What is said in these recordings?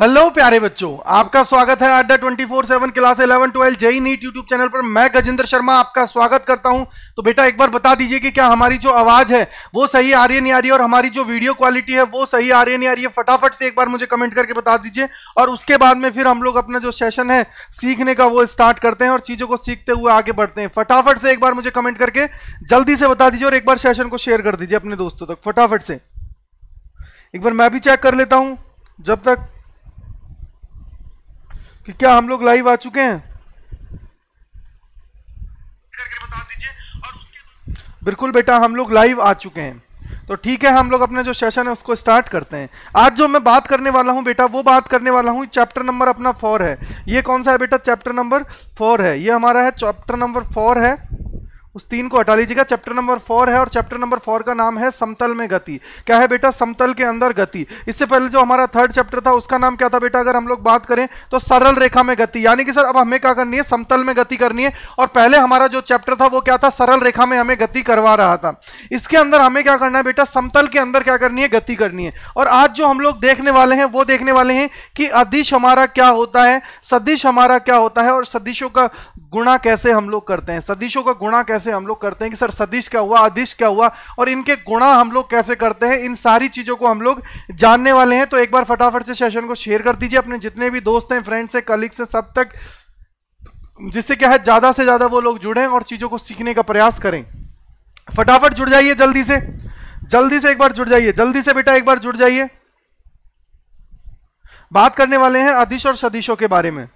hello प्यारे बच्चों आपका स्वागत है Adda four seven class eleven twelve JEE NEET YouTube channel पर मैं गजेंद्र शर्मा आपका स्वागत करता हूं तो बेटा एक बार बता दीजिए कि क्या हमारी जो आवाज है वो सही आ रही है नहीं आ रही है और हमारी जो वीडियो क्वालिटी है वो सही आ रही है नहीं आ रही है फटाफट से एक बार मुझे कमेंट करके बता दीजिए और उसके बाद में फिर हम लोग अपना जो सेशन है सीखने का वो स्टार्ट करते हैं और चीज़ों को सीखते हुए आगे बढ़ते हैं फटाफट से एक बार मुझे कमेंट करके जल्दी से बता दीजिए और एक बार सेशन को शेयर कर दीजिए अपने दोस्तों तक फटाफट से एक बार मैं भी चेक कर लेता हूँ जब तक कि क्या हम लोग लाइव आ चुके हैं बिल्कुल बेटा हम लोग लाइव आ चुके हैं तो ठीक है हम लोग अपना जो सेशन है उसको स्टार्ट करते हैं आज जो मैं बात करने वाला हूं बेटा वो बात करने वाला हूं चैप्टर नंबर अपना फोर है ये कौन सा है बेटा चैप्टर नंबर फोर है ये हमारा है चैप्टर नंबर फोर है उस तीन को हटा लीजिएगा चैप्टर नंबर फोर है और चैप्टर नंबर फोर का नाम है समतल में गति क्या है बेटा समतल के अंदर गति इससे पहले जो हमारा थर्ड चैप्टर था उसका नाम क्या था बेटा अगर हम लोग बात करें तो सरल रेखा में गति यानी कि सर अब हमें क्या करनी है समतल में गति करनी है और पहले हमारा जो चैप्टर था वो क्या था सरल रेखा में हमें गति करवा रहा था इसके अंदर हमें क्या करना है बेटा समतल के अंदर क्या करनी है गति करनी है और आज जो हम लोग देखने वाले हैं वो देखने वाले हैं कि अधिश हमारा क्या होता है सदिश हमारा क्या होता है और सदिशों का गुणा कैसे हम लोग करते हैं सदिशों का गुणा कैसे कैसे हम लोग करते हैं कि सर सदिश क्या हुआ आदिश क्या हुआ और इनके गुणा हम लोग कैसे करते हैं इन सारी चीज़ों को हम लोग जानने वाले हैं तो एक बार फटाफट से सेशन को शेयर कर दीजिए अपने जितने भी दोस्त हैं फ्रेंड्स से कलीग से सब तक जिससे क्या है ज़्यादा से ज़्यादा वो लोग जुड़े और चीज़ों को सीखने का प्रयास करें फटाफट जुड़ जाइए जल्दी से जल्दी से एक बार जुड़ जाइए जल्दी से बेटा एक बार जुड़ जाइए बात करने वाले हैं अधिश और सदिशों के बारे में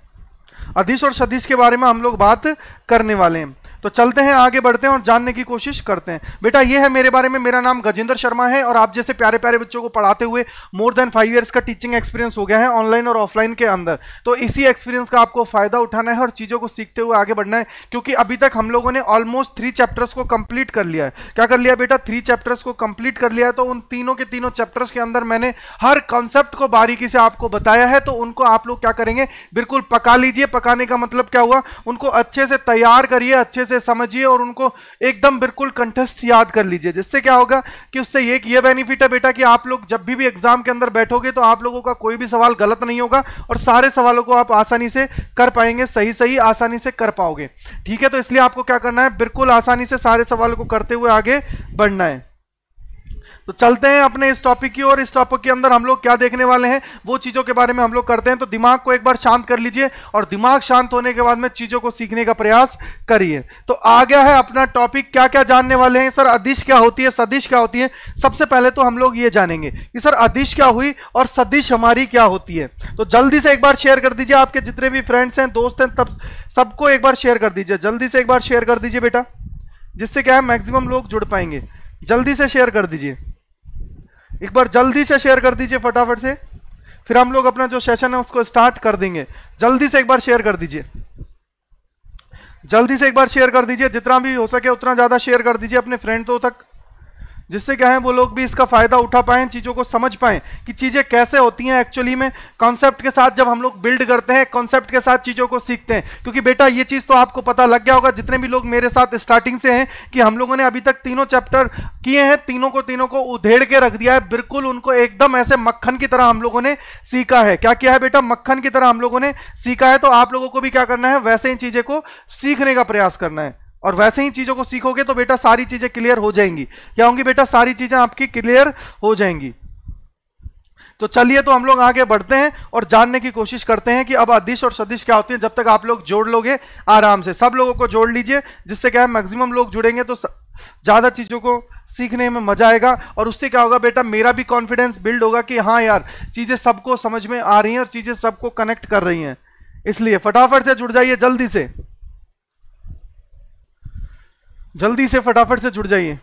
अधिश और सदिश के बारे में हम लोग बात करने वाले हैं तो चलते हैं आगे बढ़ते हैं और जानने की कोशिश करते हैं बेटा ये है मेरे बारे में मेरा नाम गजेंद्र शर्मा है और आप जैसे प्यारे प्यारे बच्चों को पढ़ाते हुए मोर देन फाइव ईयर्स का टीचिंग एक्सपीरियंस हो गया है ऑनलाइन और ऑफलाइन के अंदर तो इसी एक्सपीरियंस का आपको फायदा उठाना है और चीज़ों को सीखते हुए आगे बढ़ना है क्योंकि अभी तक हम लोगों ने ऑलमोस्ट थ्री चैप्टर्स को कंप्लीट कर लिया है क्या कर लिया बेटा थ्री चैप्टर्स को कंप्लीट कर लिया है तो उन तीनों के तीनों चैप्टर्स के अंदर मैंने हर कॉन्सेप्ट को बारीकी से आपको बताया है तो उनको आप लोग क्या करेंगे बिल्कुल पका लीजिए पकाने का मतलब क्या हुआ उनको अच्छे से तैयार करिए अच्छे से समझिए और उनको एकदम बिल्कुल कंठस्थ याद कर लीजिए जिससे क्या होगा कि उससे एक ये बेनिफिट है बेटा कि आप लोग जब भी भी एग्जाम के अंदर बैठोगे तो आप लोगों का कोई भी सवाल गलत नहीं होगा और सारे सवालों को आप आसानी से कर पाएंगे सही सही आसानी से कर पाओगे ठीक है तो इसलिए आपको क्या करना है बिल्कुल आसानी से सारे सवालों को करते हुए आगे बढ़ना है तो चलते हैं अपने इस टॉपिक की और इस टॉपिक के अंदर हम लोग क्या देखने वाले हैं वो चीज़ों के बारे में हम लोग करते हैं तो दिमाग को एक बार शांत कर लीजिए और दिमाग शांत होने के बाद में चीज़ों को सीखने का प्रयास करिए तो आ गया है अपना टॉपिक क्या क्या जानने वाले हैं सर अधिश क्या होती है सदिश क्या होती है सबसे पहले तो हम लोग ये जानेंगे कि सर अधिश क्या हुई और सदिश हमारी क्या होती है तो जल्दी से एक बार शेयर कर दीजिए आपके जितने भी फ्रेंड्स हैं दोस्त हैं तब सबको एक बार शेयर कर दीजिए जल्दी से एक बार शेयर कर दीजिए बेटा जिससे क्या है मैक्सिमम लोग जुड़ पाएंगे जल्दी से शेयर कर दीजिए एक बार जल्दी से शेयर कर दीजिए फटाफट से फिर हम लोग अपना जो सेशन है उसको स्टार्ट कर देंगे जल्दी से एक बार शेयर कर दीजिए जल्दी से एक बार शेयर कर दीजिए जितना भी हो सके उतना ज़्यादा शेयर कर दीजिए अपने फ्रेंडों तो तक जिससे क्या है वो लोग भी इसका फायदा उठा पाए चीज़ों को समझ पाए कि चीज़ें कैसे होती हैं एक्चुअली में कॉन्सेप्ट के साथ जब हम लोग बिल्ड करते हैं कॉन्सेप्ट के साथ चीज़ों को सीखते हैं क्योंकि बेटा ये चीज़ तो आपको पता लग गया होगा जितने भी लोग मेरे साथ स्टार्टिंग से हैं कि हम लोगों ने अभी तक तीनों चैप्टर किए हैं तीनों को तीनों को उधेड़ के रख दिया है बिल्कुल उनको एकदम ऐसे मक्खन की तरह हम लोगों ने सीखा है क्या किया है बेटा मक्खन की तरह हम लोगों ने सीखा है तो आप लोगों को भी क्या करना है वैसे इन चीज़ें को सीखने का प्रयास करना है और वैसे ही चीज़ों को सीखोगे तो बेटा सारी चीज़ें क्लियर हो जाएंगी क्या होंगी बेटा सारी चीज़ें आपकी क्लियर हो जाएंगी तो चलिए तो हम लोग आगे बढ़ते हैं और जानने की कोशिश करते हैं कि अब अधिश और सदिश क्या होते हैं जब तक आप लोग जोड़ लोगे आराम से सब लोगों को जोड़ लीजिए जिससे क्या है मैक्सिमम लोग जुड़ेंगे तो ज़्यादा चीज़ों को सीखने में मजा आएगा और उससे क्या होगा बेटा मेरा भी कॉन्फिडेंस बिल्ड होगा कि हाँ यार चीज़ें सबको समझ में आ रही हैं और चीज़ें सबको कनेक्ट कर रही हैं इसलिए फटाफट से जुड़ जाइए जल्दी से जल्दी से फटाफट से जुड़ जाइए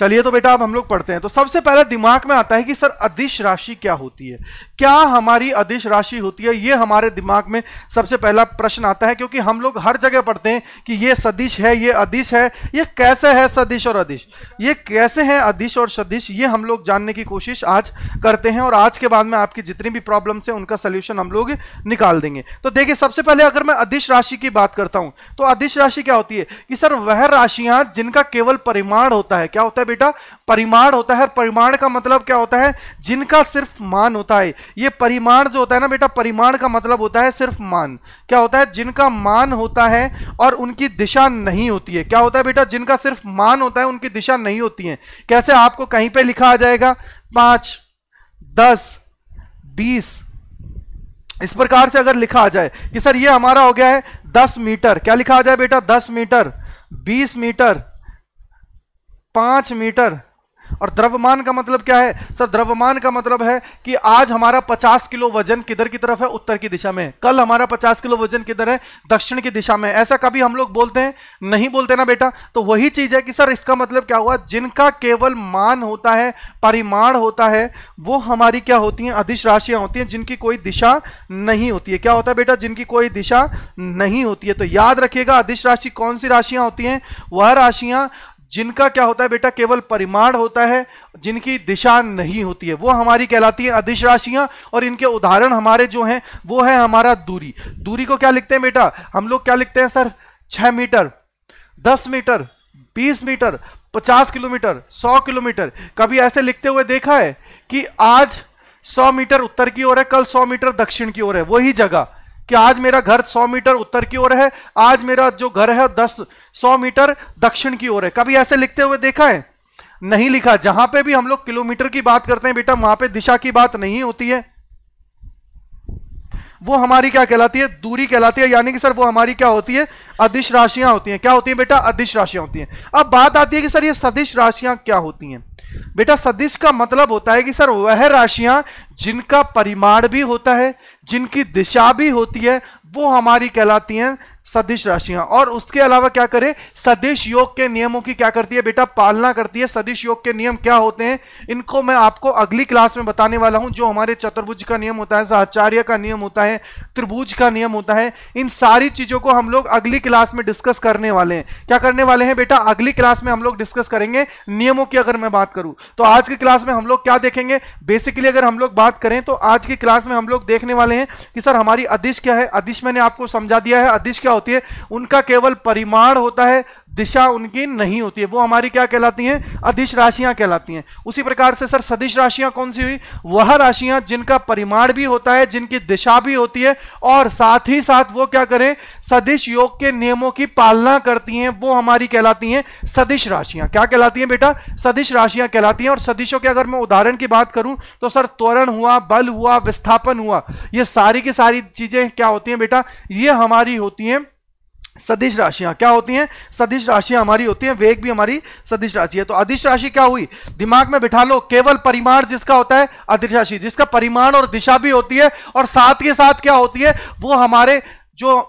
चलिए तो बेटा अब हम लोग पढ़ते हैं तो सबसे पहले दिमाग में आता है कि सर अधिश राशि क्या होती है क्या हमारी अधिश राशि होती है ये हमारे दिमाग में सबसे पहला प्रश्न आता है क्योंकि हम लोग हर जगह पढ़ते हैं कि ये सदिश है ये अधिश है ये कैसे है सदिश और अधिश ये कैसे है अधिश और सदिश ये हम लोग जानने की कोशिश आज करते हैं और आज के बाद में आपकी जितनी भी प्रॉब्लम्स है उनका सोल्यूशन हम लोग निकाल देंगे तो देखिए सबसे पहले अगर मैं अधिश राशि की बात करता हूँ तो अधिश राशि क्या होती है कि सर वह राशियां जिनका केवल परिमाण होता है क्या होता है बेटा परिमाण होता है परिमाण का मतलब क्या होता है जिनका सिर्फ मान होता है ये परिमाण जो होता है ना बेटा परिमाण का मतलब होता है सिर्फ मान क्या होता है जिनका मान होता है और उनकी दिशा नहीं होती है क्या होता है बेटा जिनका सिर्फ मान होता है उनकी दिशा नहीं होती है कैसे आपको कहीं पर लिखा आ जाएगा पांच दस बीस इस प्रकार से अगर लिखा आ जाए कि सर ये हमारा हो गया है दस मीटर क्या लिखा आ जाए बेटा दस मीटर बीस मीटर पांच मीटर और द्रव्यमान का मतलब क्या है सर द्रव्यमान का मतलब है कि आज हमारा 50 किलो वजन किधर की तरफ है उत्तर की दिशा में कल हमारा 50 किलो वजन किधर है दक्षिण की दिशा में ऐसा कभी हम लोग बोलते हैं नहीं बोलते ना बेटा तो वही चीज है कि सर इसका मतलब क्या हुआ जिनका केवल मान होता है परिमाण होता है वो हमारी क्या होती है अधिश राशियां होती हैं जिनकी कोई दिशा नहीं होती है क्या होता है बेटा जिनकी कोई दिशा नहीं होती है तो याद रखिएगा अधिश राशि कौन सी राशियां होती हैं वह राशियां जिनका क्या होता है बेटा केवल परिमाण होता है जिनकी दिशा नहीं होती है वो हमारी कहलाती है अधिश राशियां और इनके उदाहरण हमारे जो हैं वो है हमारा दूरी दूरी को क्या लिखते हैं बेटा हम लोग क्या लिखते हैं सर छह मीटर दस मीटर बीस मीटर पचास किलोमीटर सौ किलोमीटर कभी ऐसे लिखते हुए देखा है कि आज सौ मीटर उत्तर की ओर है कल सौ मीटर दक्षिण की ओर है वही जगह कि आज मेरा घर 100 मीटर उत्तर की ओर है आज मेरा जो घर है 10 100 मीटर दक्षिण की ओर है कभी ऐसे लिखते हुए देखा है नहीं लिखा जहां पे भी हम लोग किलोमीटर की बात करते हैं बेटा वहां पे दिशा की बात नहीं होती है वो हमारी क्या कहलाती है दूरी कहलाती है यानी कि सर वो हमारी क्या होती है अधिश राशियां होती हैं क्या होती हैं बेटा अधिश राशियां होती हैं अब बात आती है कि सर ये सदिश राशियां क्या होती हैं बेटा सदिश का मतलब होता है कि सर वह राशियां जिनका परिमाण भी होता है जिनकी दिशा भी होती है वो हमारी कहलाती हैं सदिश राशियां और उसके अलावा क्या करें सदिश योग के नियमों की क्या करती है बेटा पालना करती है सदिश योग के नियम क्या होते हैं इनको मैं आपको अगली क्लास में बताने वाला हूं जो हमारे चतुर्भुज का नियम होता है आचार्य का नियम होता है त्रिभुज का नियम होता है इन सारी चीजों को हम लोग अगली क्लास में डिस्कस करने वाले हैं क्या करने वाले हैं बेटा अगली क्लास में हम लोग डिस्कस करेंगे नियमों की अगर मैं बात करूं तो आज की क्लास में हम लोग क्या देखेंगे बेसिकली अगर हम लोग बात करें तो आज की क्लास में हम लोग देखने वाले हैं कि सर हमारी अधिश क्या है अधिश मैंने आपको समझा दिया है अधिश क्या क्या होती है उनका केवल परिमाण होता है दिशा उनकी नहीं होती है वो हमारी क्या कहलाती हैं अधिश राशियां कहलाती हैं उसी प्रकार से सर सदिश राशियां कौन सी हुई वह राशियां जिनका परिमाण भी होता है जिनकी दिशा भी होती है और साथ ही साथ वो क्या करें सदिश योग के नियमों की पालना करती हैं वो हमारी कहलाती हैं सदिश राशियां क्या कहलाती हैं बेटा सदिश राशियां कहलाती हैं और सदिशों के अगर मैं उदाहरण की बात करूं तो सर त्वरण हुआ बल हुआ विस्थापन हुआ ये सारी की सारी चीजें क्या होती हैं बेटा ये हमारी होती हैं सदिश राशियां क्या होती हैं सदिश राशियां हमारी होती हैं वेग भी हमारी सदिश राशि है तो अधिश राशि क्या हुई दिमाग में बिठा लो केवल परिमाण जिसका होता है अधिश राशि जिसका परिमाण और दिशा भी होती है और साथ के साथ क्या होती है वो हमारे जो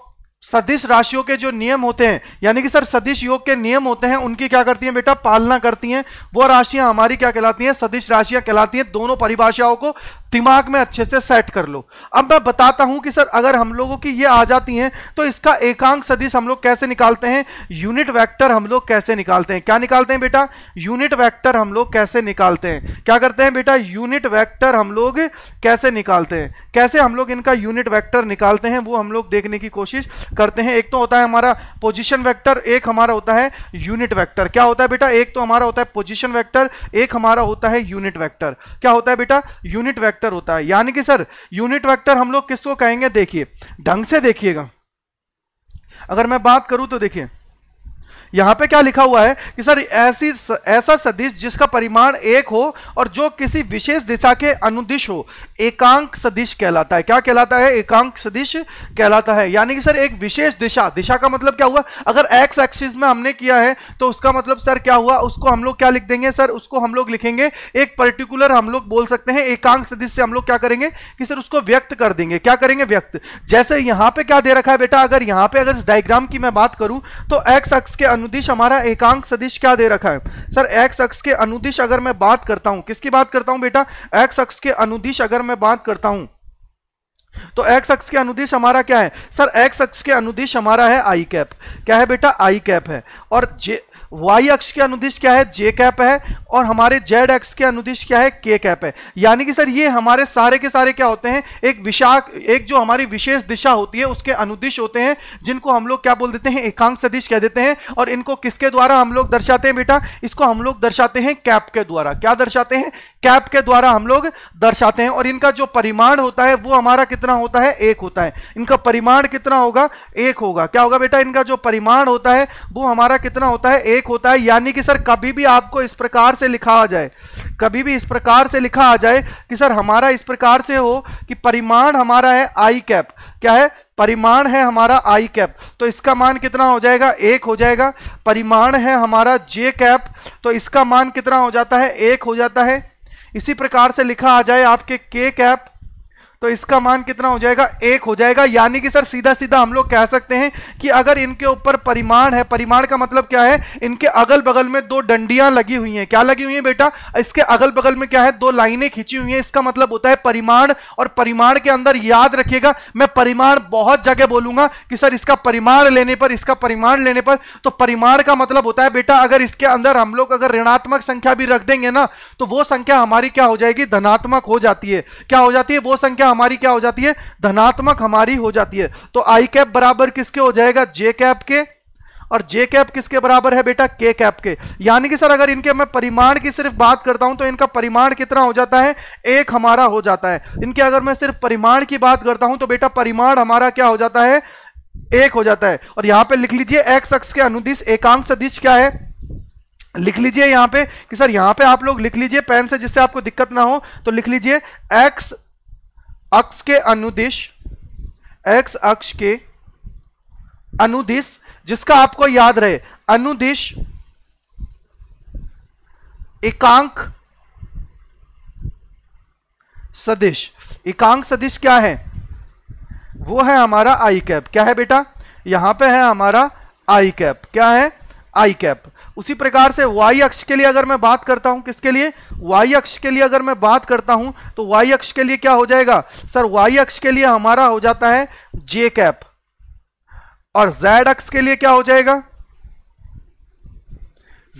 सदिश राशियों के जो नियम होते हैं यानी कि सर सदिश योग के नियम होते हैं उनकी क्या करती हैं बेटा पालना करती हैं वो राशियां हमारी क्या कहलाती हैं सदिश राशियां कहलाती हैं दोनों परिभाषाओं को दिमाग में अच्छे से सेट कर लो अब मैं बताता हूं कि सर अगर हम लोगों की ये आ जाती हैं तो इसका एकांक सदिश हम लोग कैसे निकालते हैं यूनिट वेक्टर हम लोग कैसे निकालते हैं क्या निकालते हैं बेटा यूनिट वेक्टर हम लोग कैसे निकालते हैं क्या करते हैं बेटा यूनिट वेक्टर हम लोग कैसे निकालते हैं कैसे हम लोग इनका यूनिट वैक्टर निकालते हैं वो हम लोग देखने की कोशिश करते हैं एक तो होता है हमारा पोजिशन वैक्टर एक हमारा होता है यूनिट वैक्टर क्या होता है बेटा एक तो हमारा होता है पोजिशन वैक्टर एक हमारा होता है यूनिट वैक्टर क्या होता है बेटा यूनिट वैक्टर वेक्टर होता है यानी कि सर यूनिट वेक्टर हम लोग किसको कहेंगे देखिए ढंग से देखिएगा अगर मैं बात करूं तो देखिए यहां पे क्या लिखा हुआ है कि सर ऐसी ऐसा सदिश जिसका परिमाण एक हो और जो किसी विशेष दिशा के अनुदिश हो एकांक सदिश कहलाता है क्या कहलाता है एकांक सदिश कहलाता है यानी कि सर एक विशेष दिशा दिशा का मतलब क्या हुआ अगर एक्स एक्सिस में हमने किया है तो उसका मतलब सर क्या हुआ उसको हम लोग क्या लिख देंगे सर उसको हम लोग लिखेंगे एक पर्टिकुलर हम लोग बोल सकते हैं एकांक सदिश से हम लोग क्या करेंगे कि सर उसको व्यक्त कर देंगे क्या करेंगे व्यक्त जैसे यहां पर क्या दे रखा है बेटा अगर यहां पर अगर इस डायग्राम की मैं बात करूं तो एक्स अक्ष के अनुदिश हमारा एकांक सदिश क्या दे रखा है सर एक्स अक्ष के अनुदिश अगर मैं बात करता हूं किसकी बात करता हूं बेटा एक्स अक्ष के अनुदिश अगर मैं बात करता हूं तो एक्स अक्ष के अनुदिश हमारा क्या है सर एक्स अक्ष के अनुदिश हमारा है आई कैप क्या है बेटा आई कैप है और जे वाई अक्ष के अनुदिश क्या है जे कैप है और हमारे जेड एक्स के अनुदिश क्या है के कैप है यानी कि सर ये हमारे सारे के सारे क्या होते हैं एक विशाख एक जो हमारी विशेष दिशा होती है उसके अनुदिश होते हैं जिनको हम लोग क्या बोल देते हैं एकांक सदिश कह देते हैं और इनको किसके द्वारा हम लोग दर्शाते हैं बेटा इसको हम लोग दर्शाते हैं कैप के द्वारा क्या दर्शाते हैं कैप के द्वारा हम लोग दर्शाते हैं और इनका जो परिमाण होता है वो हमारा कितना होता है एक होता है इनका परिमाण कितना होगा एक होगा क्या होगा बेटा इनका जो परिमाण होता है वो हमारा कितना होता है एक एक होता है यानी कि सर कभी भी आपको इस प्रकार से लिखा आ जाए कभी भी इस प्रकार से लिखा आ जाए कि सर हमारा इस प्रकार से हो कि परिमाण हमारा है आई कैप क्या है परिमाण है हमारा आई कैप तो इसका मान कितना हो जाएगा एक हो जाएगा परिमाण है हमारा जे कैप तो इसका मान कितना हो जाता है एक हो जाता है इसी प्रकार से लिखा आ जाए आपके के कैप तो इसका मान कितना हो जाएगा एक हो जाएगा यानी कि सर सीधा सीधा हम लोग कह सकते हैं कि अगर इनके ऊपर परिमाण है परिमाण का मतलब क्या है इनके अगल बगल में दो डंडियां लगी हुई हैं क्या लगी हुई हैं बेटा इसके अगल बगल में क्या है दो लाइनें खींची हुई हैं इसका मतलब होता है परिमाण और परिमाण के अंदर याद रखिएगा मैं परिमाण बहुत जगह बोलूंगा कि सर इसका परिमाण लेने पर इसका परिमाण लेने पर तो परिमाण का मतलब होता है बेटा अगर इसके अंदर हम लोग अगर ऋणात्मक संख्या भी रख देंगे ना तो वो संख्या हमारी क्या हो जाएगी धनात्मक हो जाती है क्या हो जाती है वो संख्या हमारी क्या हो जाती है धनात्मक हमारी हो जाती है तो आई कैप बराबर किसके हो जाएगा जे कैप के और जे कैप किसके बराबर है बेटा के कैप के यानी कि सर अगर इनके मैं परिमाण की सिर्फ बात करता हूं तो इनका परिमाण कितना हो जाता है एक हमारा हो जाता है इनके अगर मैं सिर्फ परिमाण की बात करता हूं तो बेटा परिमाण हमारा क्या हो जाता है एक हो जाता है और यहां पे लिख लीजिए एक्स अक्ष के अनुदिश एकांक सदिश क्या है लिख लीजिए यहां पे कि सर यहां पे आप लोग लिख लीजिए पेन से जिससे आपको दिक्कत ना हो तो लिख लीजिए एक्स अक्ष के अनुदिश एक्स अक्ष के अनुदिश जिसका आपको याद रहे अनुदिश एकांक सदिश एकांक सदिश क्या है वो है हमारा आई कैप क्या है बेटा यहां पे है हमारा आई कैप क्या है आई कैप उसी प्रकार से वाई अक्ष के लिए अगर मैं बात करता हूं किसके लिए वाई अक्ष के लिए अगर मैं बात करता हूं तो वाई अक्ष के लिए क्या हो जाएगा सर वाई अक्ष के लिए हमारा हो जाता है जे कैप और z अक्ष के लिए क्या हो जाएगा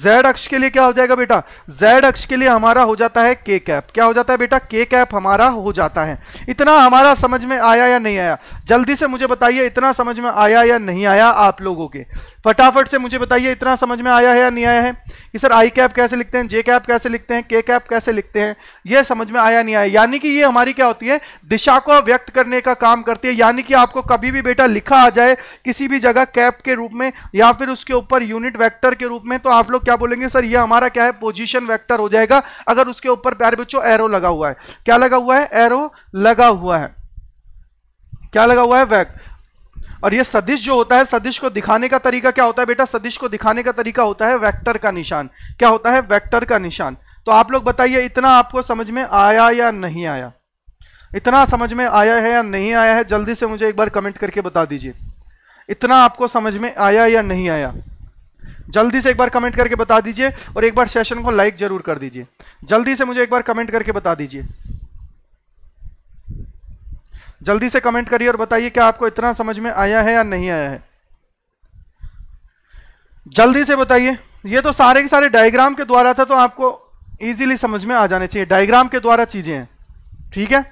z अक्ष के लिए क्या हो जाएगा बेटा z अक्ष के लिए हमारा हो जाता है के कैप क्या हो जाता है बेटा के कैप हमारा हो जाता है इतना हमारा समझ में आया या नहीं आया जल्दी से मुझे बताइए इतना समझ में आया या नहीं आया आप लोगों के फटाफट से मुझे बताइए इतना समझ में आया है या नहीं आया है कि सर आई कैप कैसे लिखते हैं जे कैप कैसे लिखते हैं के कैप कैसे लिखते हैं यह समझ में आया नहीं आया यानी कि ये हमारी क्या होती है दिशा को व्यक्त करने का काम करती है यानी कि आपको कभी भी बेटा लिखा आ जाए किसी भी जगह कैप के रूप में या फिर उसके ऊपर यूनिट वैक्टर के रूप में तो आप लोग क्या बोलेंगे सर ये हमारा क्या है पोजिशन वैक्टर हो जाएगा अगर उसके ऊपर प्यारे बच्चों एरो लगा हुआ है क्या लगा हुआ है एरो लगा हुआ है क्या लगा हुआ है वैक्ट और ये सदिश जो होता है सदिश को दिखाने का तरीका क्या होता है बेटा सदिश को दिखाने का तरीका होता है वेक्टर का निशान क्या होता है वेक्टर का निशान तो आप लोग बताइए इतना आपको समझ में आया या नहीं आया इतना समझ में आया है या नहीं आया है जल्दी से मुझे एक बार कमेंट करके बता दीजिए इतना आपको समझ में आया या नहीं आया जल्दी से एक बार कमेंट करके बता दीजिए और एक बार सेशन को लाइक जरूर कर दीजिए जल्दी से मुझे एक बार कमेंट करके बता दीजिए जल्दी से कमेंट करिए और बताइए क्या आपको इतना समझ में आया है या नहीं आया है जल्दी से बताइए ये तो सारे के सारे डायग्राम के द्वारा था तो आपको इजीली समझ में आ जाने चाहिए डायग्राम के द्वारा चीजें हैं ठीक है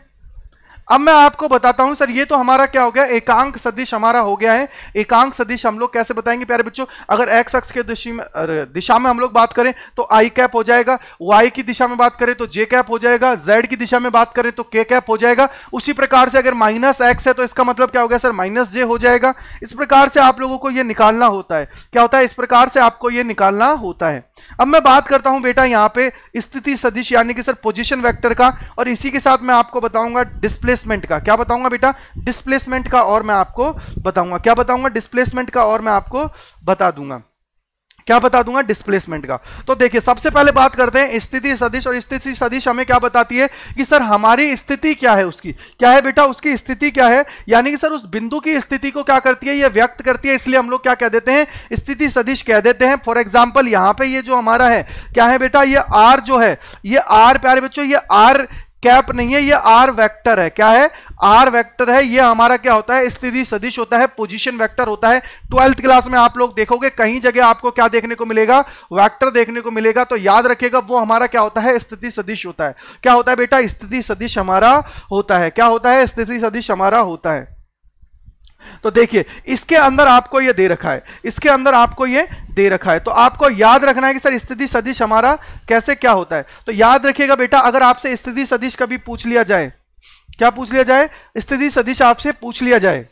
अब मैं आपको बताता हूं सर ये तो हमारा क्या हो गया एकांक सदिश हमारा हो गया है एकांक सदिश हम लोग कैसे बताएंगे प्यारे बच्चों अगर एक्स अक्ष के दिशा में दिशा में हम लोग बात करें तो आई कैप हो जाएगा वाई की दिशा में बात करें तो जे कैप हो जाएगा जेड की दिशा में बात करें तो के कैप हो जाएगा उसी प्रकार से अगर माइनस एक्स है तो इसका मतलब क्या हो गया सर माइनस जे हो जाएगा इस प्रकार से आप लोगों को ये निकालना होता है क्या होता है इस प्रकार से आपको ये निकालना होता है अब मैं बात करता हूं बेटा यहां पे स्थिति सदिश यानी कि सर पोजीशन वेक्टर का और इसी के साथ मैं आपको बताऊंगा डिस्प्लेसमेंट का क्या बताऊंगा बेटा डिस्प्लेसमेंट का और मैं आपको बताऊंगा क्या बताऊंगा डिस्प्लेसमेंट का और मैं आपको बता दूंगा क्या बता दूंगा डिस्प्लेसमेंट का तो देखिए सबसे पहले बात करते हैं स्थिति सदिश और स्थिति सदिश हमें क्या बताती है कि सर हमारी स्थिति क्या है उसकी क्या है बेटा उसकी स्थिति क्या है यानी कि सर उस बिंदु की स्थिति को क्या करती है ये व्यक्त करती है इसलिए हम लोग क्या कह देते हैं स्थिति सदिश कह देते हैं फॉर एग्जाम्पल यहां पर यह जो हमारा है क्या है बेटा ये आर जो है ये आर प्यारे बच्चों ये आर कैप नहीं है ये आर वेक्टर है क्या है आर वेक्टर है ये हमारा क्या होता है स्थिति सदिश होता है पोजीशन वेक्टर होता है ट्वेल्थ क्लास में आप लोग देखोगे कहीं जगह आपको क्या देखने को मिलेगा वेक्टर देखने को मिलेगा तो याद रखिएगा वो हमारा क्या होता है स्थिति सदिश होता है क्या होता है बेटा स्थिति सदिश हमारा होता है क्या होता है स्थिति सदिश हमारा होता है तो देखिए इसके अंदर आपको यह दे रखा है इसके अंदर आपको यह दे रखा है तो आपको याद रखना है कि सर स्थिति सदिश हमारा कैसे क्या होता है तो याद रखिएगा बेटा अगर आपसे स्थिति सदिश कभी पूछ लिया जाए क्या पूछ लिया जाए स्थिति सदिश आपसे पूछ लिया जाए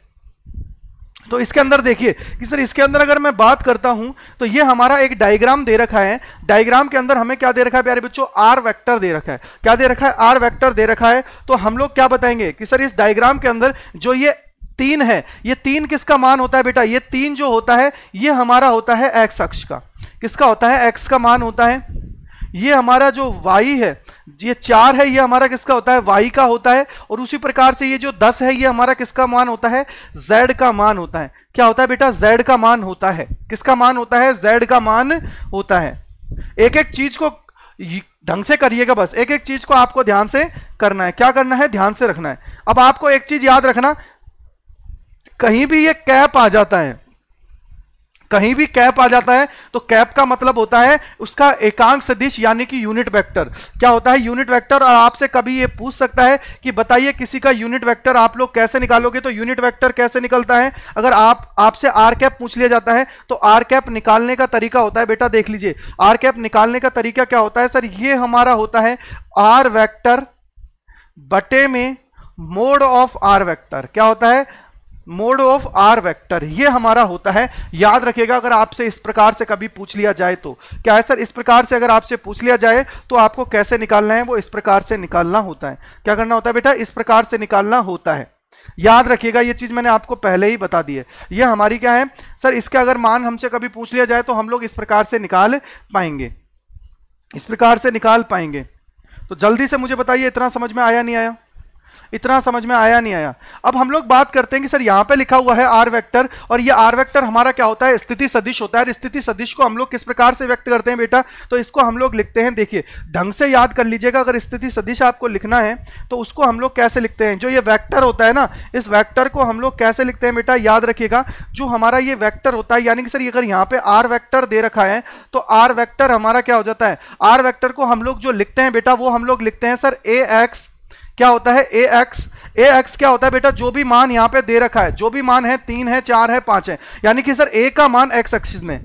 तो इसके अंदर देखिए कि सर इसके अंदर अगर मैं बात करता हूं तो ये हमारा एक डायग्राम दे रखा है डायग्राम के अंदर हमें क्या दे रखा है प्यारे बच्चों आर वेक्टर दे रखा है क्या दे रखा है आर वेक्टर दे रखा है तो हम लोग क्या बताएंगे कि सर इस डायग्राम के अंदर जो ये तीन है ये तीन किसका मान होता है बेटा ये तीन जो होता है ये हमारा होता है एक्स अक्ष का किसका होता है एक्स का मान होता है ये हमारा जो वाई है ये चार है ये हमारा किसका होता है वाई का होता है और उसी प्रकार से ये जो दस है ये हमारा किसका मान होता है जेड का मान होता है क्या होता है बेटा जेड का मान होता है किसका मान होता है जेड का मान होता है एक एक चीज को ढंग से करिएगा बस एक एक चीज को आपको ध्यान से करना है क्या करना है ध्यान से रखना है अब आपको एक चीज याद रखना कहीं भी ये कैप आ जाता है कहीं भी कैप आ जाता है तो कैप का मतलब होता है उसका एकांक सदिश यानी कि यूनिट वेक्टर क्या होता है यूनिट वेक्टर और आपसे कभी ये पूछ सकता है कि बताइए किसी का यूनिट वेक्टर आप लोग कैसे निकालोगे तो यूनिट वेक्टर कैसे निकलता है अगर आप आपसे आर कैप पूछ लिया जाता है तो आर कैप निकालने का तरीका होता है बेटा देख लीजिए आर कैप निकालने का तरीका क्या होता है सर ये हमारा होता है आर वैक्टर बटे में मोड ऑफ आर वैक्टर क्या होता है मोड ऑफ आर वेक्टर ये हमारा होता है याद रखिएगा अगर आपसे इस प्रकार से कभी पूछ लिया जाए तो क्या है सर इस प्रकार से अगर आपसे पूछ लिया जाए तो आपको कैसे निकालना है वो इस प्रकार से निकालना होता है क्या करना होता है बेटा इस प्रकार से निकालना होता है याद रखिएगा ये चीज़ मैंने आपको पहले ही बता दी है ये हमारी क्या है सर इसका अगर मान हमसे कभी पूछ लिया जाए तो हम लोग इस प्रकार से निकाल पाएंगे इस प्रकार से निकाल पाएंगे तो जल्दी से मुझे बताइए इतना समझ में आया नहीं आया इतना समझ में आया नहीं आया अब हम लोग बात करते हैं कि सर यहाँ पे लिखा हुआ है आर वेक्टर और ये आर वेक्टर हमारा क्या होता है स्थिति सदिश होता है स्थिति सदिश को हम लोग किस प्रकार से व्यक्त करते हैं बेटा तो इसको हम लोग लिखते हैं देखिए ढंग से याद कर लीजिएगा अगर स्थिति सदिश आपको लिखना है तो उसको हम लोग कैसे लिखते हैं जो ये वैक्टर होता है ना इस वैक्टर को हम लोग कैसे लिखते हैं बेटा याद रखिएगा जो हमारा ये वैक्टर होता है यानी कि सर अगर यहाँ पे आर वैक्टर दे रखा है तो आर वैक्टर हमारा क्या हो जाता है आर वैक्टर को हम लोग जो लिखते हैं बेटा वो हम लोग लिखते हैं सर ए एक्स क्या होता है ए एक्स ए एक्स क्या होता है बेटा जो भी मान यहां पे दे रखा है जो भी मान है तीन है चार है पांच है यानी कि सर ए का मान एक्स एक्सिस में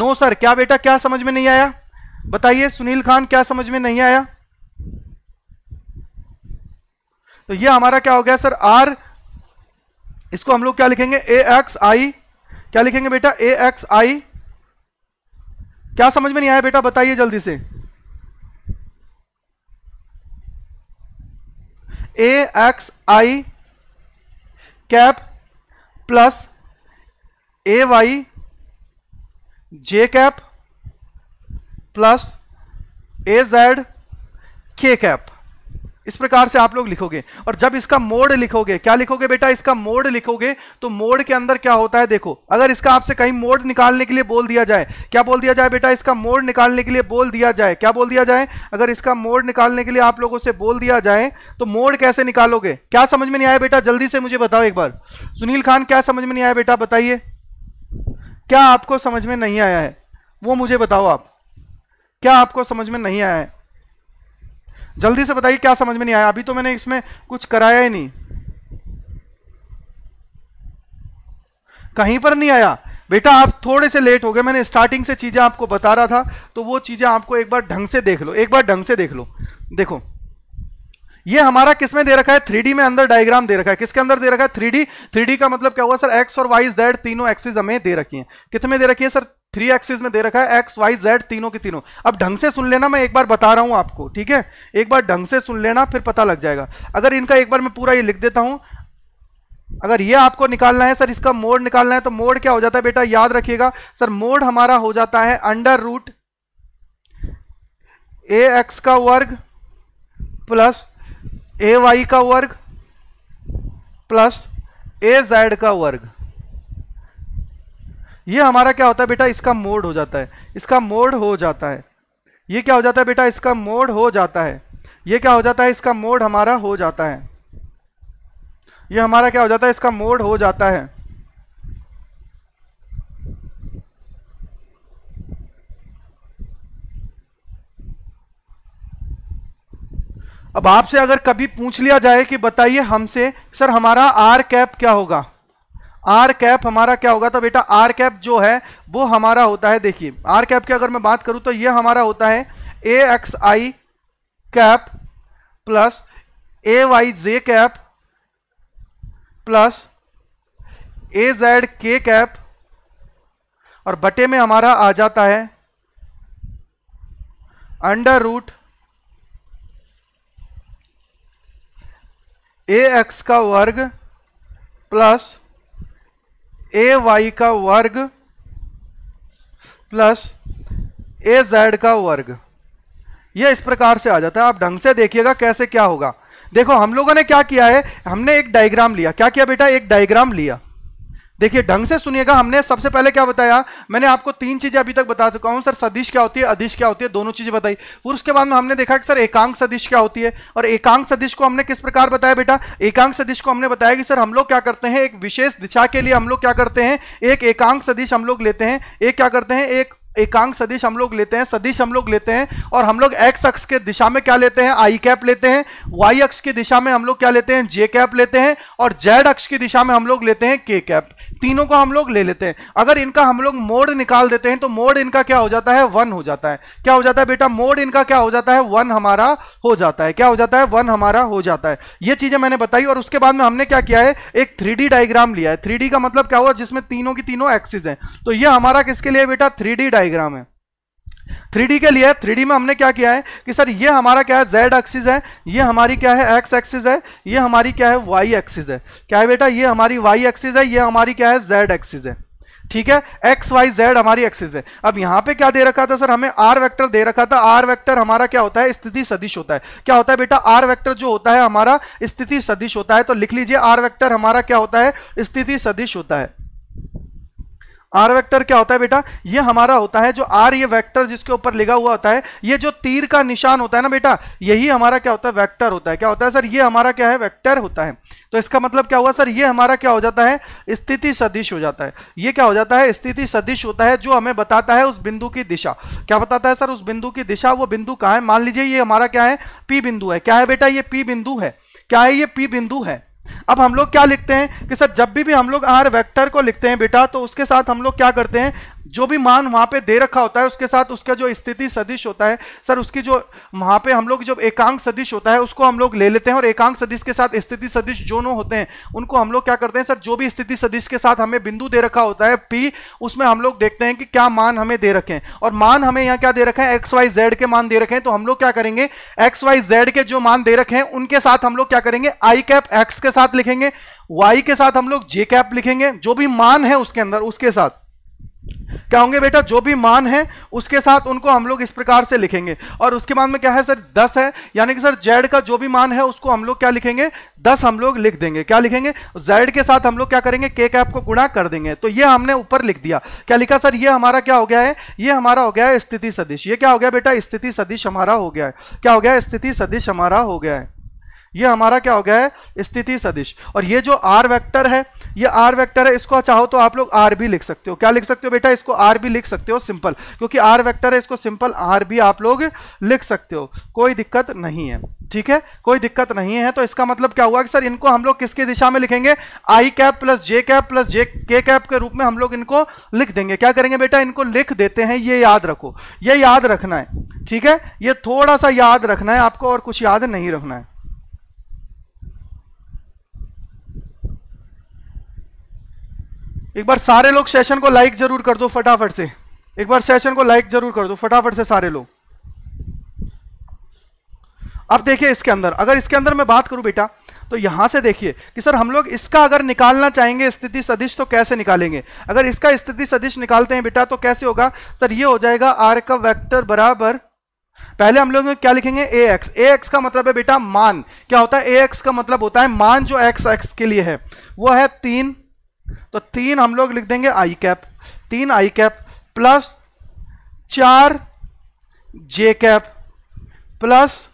नो सर क्या बेटा क्या समझ में नहीं आया बताइए सुनील खान क्या समझ में नहीं आया तो ये हमारा क्या हो गया सर आर इसको हम लोग क्या लिखेंगे ए एक्स आई क्या लिखेंगे बेटा ए एक्स आई क्या समझ में नहीं आया बेटा बताइए जल्दी से A X I cap plus A Y J cap plus A Z K cap इस प्रकार से आप लोग लिखोगे और जब इसका मोड लिखोगे क्या लिखोगे बेटा इसका मोड लिखोगे तो मोड के अंदर क्या होता है देखो अगर इसका आपसे कहीं मोड निकालने के लिए बोल दिया जाए क्या बोल दिया जाए बेटा इसका मोड निकालने के लिए बोल दिया जाए क्या बोल दिया जाए अगर इसका मोड निकालने के लिए आप लोगों से बोल दिया जाए तो मोड कैसे निकालोगे क्या समझ में नहीं आया बेटा जल्दी से मुझे बताओ एक बार सुनील खान क्या समझ में नहीं आया बेटा बताइए क्या आपको समझ में नहीं आया है वो मुझे बताओ आप क्या आपको समझ में नहीं आया है जल्दी से बताइए क्या समझ में नहीं आया अभी तो मैंने इसमें कुछ कराया ही नहीं कहीं पर नहीं आया बेटा आप थोड़े से लेट हो गए मैंने स्टार्टिंग से चीज़ें आपको बता रहा था तो वो चीज़ें आपको एक बार ढंग से देख लो एक बार ढंग से देख लो देखो ये हमारा किसमें दे रखा है थ्री में अंदर डायग्राम दे रखा है किसके अंदर दे रखा है थ्री डी का मतलब क्या हुआ सर एक्स और वाई जेड तीनों एक्सिस हमें दे रखी है कितने दे रखी है सर थ्री एक्सिस में दे रखा है एक्स वाई जेड तीनों की तीनों अब ढंग से सुन लेना मैं एक बार बता रहा हूं आपको ठीक है एक बार ढंग से सुन लेना फिर पता लग जाएगा अगर इनका एक बार मैं पूरा ये लिख देता हूं अगर ये आपको निकालना है सर इसका मोड निकालना है तो मोड क्या हो जाता है बेटा याद रखिएगा सर मोड हमारा हो जाता है अंडर रूट ए एक्स का वर्ग प्लस ए वाई का वर्ग प्लस ए जेड का वर्ग ये हमारा क्या होता है बेटा इसका मोड हो जाता है इसका मोड हो जाता है ये क्या हो जाता है बेटा इसका मोड हो जाता है ये क्या हो जाता है इसका मोड हमारा हो जाता है ये हमारा क्या हो जाता है इसका मोड हो जाता है अब आपसे अगर कभी पूछ लिया जाए कि बताइए हमसे सर हमारा आर कैप क्या होगा आर कैप हमारा क्या होगा तो बेटा आर कैप जो है वो हमारा होता है देखिए आर कैप की अगर मैं बात करूं तो ये हमारा होता है A X I cap plus A Y J cap plus A Z K cap और बटे में हमारा आ जाता है अंडर रूट ए एक्स का वर्ग प्लस ए वाई का वर्ग प्लस ए जेड का वर्ग ये इस प्रकार से आ जाता है आप ढंग से देखिएगा कैसे क्या होगा देखो हम लोगों ने क्या किया है हमने एक डायग्राम लिया क्या किया बेटा एक डायग्राम लिया देखिए ढंग से सुनिएगा हमने सबसे पहले क्या बताया मैंने आपको तीन चीजें अभी तक बता चुका हूं सर सदिश क्या होती है अधिश क्या होती है दोनों चीजें बताई फिर उसके बाद में हमने देखा कि सर एकांक सदिश क्या होती है और एकांक सदिश को हमने किस प्रकार बताया बेटा एकांक सदिश को हमने बताया कि सर हम लोग क्या करते हैं एक विशेष दिशा के लिए हम लोग क्या करते हैं एक एकांक सदिश हम लोग लेते हैं एक क्या करते हैं एक एकांक सदिश हम लोग लेते हैं सदिश हम लोग लेते हैं और हम लोग एक्स अक्ष के दिशा में क्या लेते हैं आई कैप लेते हैं वाई अक्ष की दिशा में हम लोग क्या लेते हैं जे कैप लेते हैं और जेड अक्ष की दिशा में हम लोग लेते हैं के कैप तीनों को हम लोग ले लेते हैं अगर इनका हम लोग मोड निकाल देते हैं तो मोड इनका क्या हो जाता है वन हो जाता है क्या हो जाता है बेटा मोड इनका क्या हो जाता है वन हमारा हो जाता है क्या हो जाता है वन हमारा हो जाता है ये चीजें मैंने बताई और उसके बाद में हमने क्या किया है एक थ्री डायग्राम लिया है थ्री का मतलब क्या हुआ जिसमें तीनों की तीनों एक्सिस है तो यह हमारा किसके लिए बेटा थ्री डायग्राम है थ्री के लिए थ्री में हमने क्या किया है कि सर ये हमारा क्या है जेड एक्सिस है ये हमारी क्या है एक्स एक्सिस है ये हमारी क्या है वाई एक्सिस है क्या है बेटा ये हमारी वाई एक्सिस है ये हमारी क्या है जेड एक्सिस है ठीक है एक्स वाई जेड हमारी एक्सिस है अब यहां पे क्या दे रखा था सर हमें आर वेक्टर दे रखा था आर वेक्टर हमारा क्या होता है स्थिति सदिश होता है क्या होता है बेटा आर वेक्टर जो होता है हमारा स्थिति सदिश होता है तो लिख लीजिए आर वेक्टर हमारा क्या होता है स्थिति सदिश होता है आर वेक्टर क्या होता है बेटा ये हमारा होता है जो आर ये वेक्टर जिसके ऊपर लिखा हुआ होता है ये जो तीर का निशान होता है ना बेटा यही हमारा क्या होता है वेक्टर होता है क्या होता है सर ये हमारा क्या है वेक्टर होता है तो इसका मतलब क्या हुआ सर ये हमारा क्या हो जाता है स्थिति सदिश हो जाता है ये क्या हो जाता है स्थिति सदिश होता है जो हमें बताता है उस बिंदु की दिशा क्या बताता है सर उस बिंदु की दिशा वो बिंदु कहाँ है मान लीजिए ये हमारा क्या है पी बिंदु है क्या है बेटा ये पी बिंदु है क्या है ये पी बिंदु है अब हम लोग क्या लिखते हैं कि सर जब भी भी हम लोग आर वेक्टर को लिखते हैं बेटा तो उसके साथ हम लोग क्या करते हैं जो भी मान वहां पे दे रखा होता है उसके साथ उसका जो स्थिति सदिश होता है सर उसकी जो वहां पे हम लोग जब एकांक सदिश होता है उसको हम लोग ले लेते हैं और एकांक सदिश के साथ स्थिति सदिश जो नो होते हैं उनको हम लोग क्या करते हैं सर जो भी स्थिति सदिश के साथ हमें बिंदु दे रखा होता है पी उसमें हम लोग देखते हैं कि क्या मान हमें दे रखे हैं और मान हमें यहाँ क्या दे रखे हैं एक्स वाई जेड के मान दे रखे हैं तो हम लोग क्या करेंगे एक्स वाई जेड के जो मान दे रखे हैं उनके साथ हम लोग क्या करेंगे आई कैप एक्स के साथ लिखेंगे y के साथ हम लोग जे कैप लिखेंगे जो भी मान है उसके अंदर उसके साथ क्या होंगे बेटा जो भी मान है उसके साथ उनको हम लोग इस प्रकार से लिखेंगे और उसके बाद में क्या है सर दस है यानी कि सर जेड का जो भी मान है उसको हम लोग क्या लिखेंगे दस हम लोग लिख देंगे क्या लिखेंगे जेड के साथ हम लोग क्या करेंगे के कैप को गुणा कर देंगे तो ये हमने ऊपर लिख दिया क्या लिखा सर ये हमारा क्या हो गया है ये हमारा हो गया है स्थिति सदिश ये क्या हो गया बेटा स्थिति सदिश हमारा हो गया है क्या हो गया स्थिति सदिश हमारा हो गया है ये हमारा क्या हो गया है स्थिति सदिश और ये जो आर वेक्टर है ये आर वेक्टर है इसको चाहो तो आप लोग आर भी लिख सकते हो क्या लिख सकते हो बेटा इसको आर भी लिख सकते हो सिंपल क्योंकि आर वेक्टर है इसको सिंपल आर भी आप लोग लिख सकते हो कोई दिक्कत नहीं है ठीक है कोई दिक्कत नहीं है तो इसका मतलब क्या हुआ कि सर इनको हम लोग किसकी दिशा में लिखेंगे I cap plus J cap plus J K cap के रूप में हम लोग इनको लिख देंगे क्या करेंगे बेटा इनको लिख देते हैं ये याद रखो ये याद रखना है ठीक है ये थोड़ा सा याद रखना है आपको और कुछ याद नहीं रखना है एक बार सारे लोग सेशन को लाइक जरूर कर दो फटाफट से एक बार सेशन को लाइक जरूर कर दो फटाफट से सारे लोग अब देखिए इसके अंदर अगर इसके अंदर मैं बात करूं बेटा तो यहां से देखिए कि सर हम लोग इसका अगर निकालना चाहेंगे स्थिति सदिश तो कैसे निकालेंगे अगर इसका स्थिति सदिश निकालते हैं बेटा तो कैसे होगा सर ये हो जाएगा आर का वेक्टर बराबर पहले हम लोग क्या लिखेंगे ए एक्स ए एक्स का मतलब है बेटा मान क्या होता है ए एक्स का मतलब होता है मान जो एक्स एक्स के लिए है वह है तीन तो तीन हम लोग लिख देंगे आई कैप तीन आई कैप प्लस चार जे कैप प्लस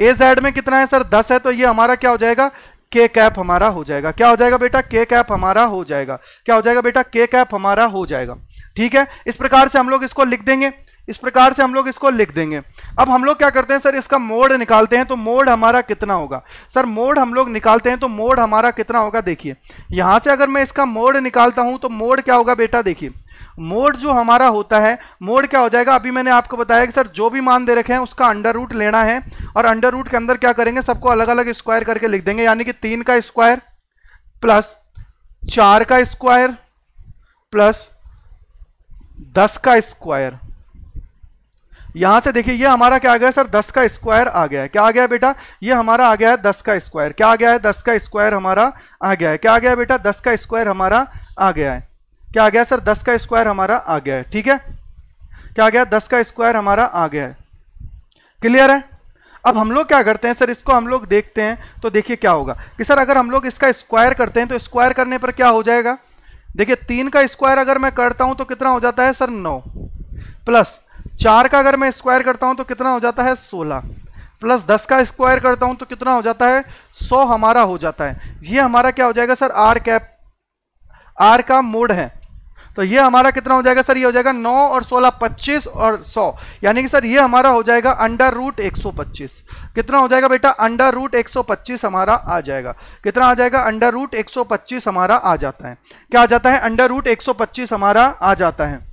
ए जेड में कितना है सर दस है तो ये हमारा क्या हो जाएगा के कैप हमारा हो जाएगा क्या हो जाएगा बेटा के कैप हमारा हो जाएगा क्या हो जाएगा बेटा के कैप हमारा हो जाएगा ठीक है इस प्रकार से हम लोग इसको लिख देंगे इस प्रकार से हम लोग इसको लिख देंगे अब हम लोग क्या करते हैं सर इसका मोड निकालते हैं तो मोड हमारा कितना होगा सर मोड हम लोग निकालते हैं तो मोड हमारा कितना होगा देखिए यहां से अगर मैं इसका मोड निकालता हूं तो मोड क्या होगा बेटा देखिए मोड जो हमारा होता है मोड क्या हो जाएगा अभी मैंने आपको बताया कि सर जो भी मान दे रखे हैं उसका अंडर रूट लेना है और अंडर रूट के अंदर क्या करेंगे सबको अलग अलग स्क्वायर करके लिख देंगे यानी कि तीन का स्क्वायर प्लस चार का स्क्वायर प्लस दस का स्क्वायर यहां से देखिए ये हमारा क्या आ गया सर दस का स्क्वायर आ गया है क्या आ गया बेटा ये हमारा आ गया है दस का स्क्वायर क्या आ गया है दस का स्क्वायर हमारा आ गया है क्या आ गया बेटा दस का स्क्वायर हमारा आ गया है क्या आ गया सर दस का स्क्वायर हमारा आ गया है ठीक है क्या आ गया दस का स्क्वायर हमारा आ गया है क्लियर है अब हम लोग क्या करते हैं सर इसको हम लोग देखते हैं तो देखिए क्या होगा कि सर अगर हम लोग इसका स्क्वायर करते हैं तो स्क्वायर करने पर क्या हो जाएगा देखिए तीन का स्क्वायर अगर मैं करता हूं तो कितना हो जाता है सर नौ प्लस चार का अगर मैं स्क्वायर करता हूँ तो कितना हो जाता है सोलह प्लस दस का स्क्वायर करता हूँ तो कितना हो जाता है सौ हमारा हो जाता है ये हमारा क्या हो जाएगा सर आर कैप आर का मोड है तो ये हमारा कितना हो जाएगा सर ये हो जाएगा नौ और सोलह पच्चीस और सौ यानी कि सर ये हमारा हो जाएगा अंडर रूट एक सौ पच्चीस कितना हो जाएगा बेटा अंडर रूट एक सौ पच्चीस हमारा आ जाएगा कितना आ जाएगा अंडर रूट एक सौ पच्चीस हमारा आ जाता है क्या आ जाता है अंडर रूट एक सौ पच्चीस हमारा आ जाता है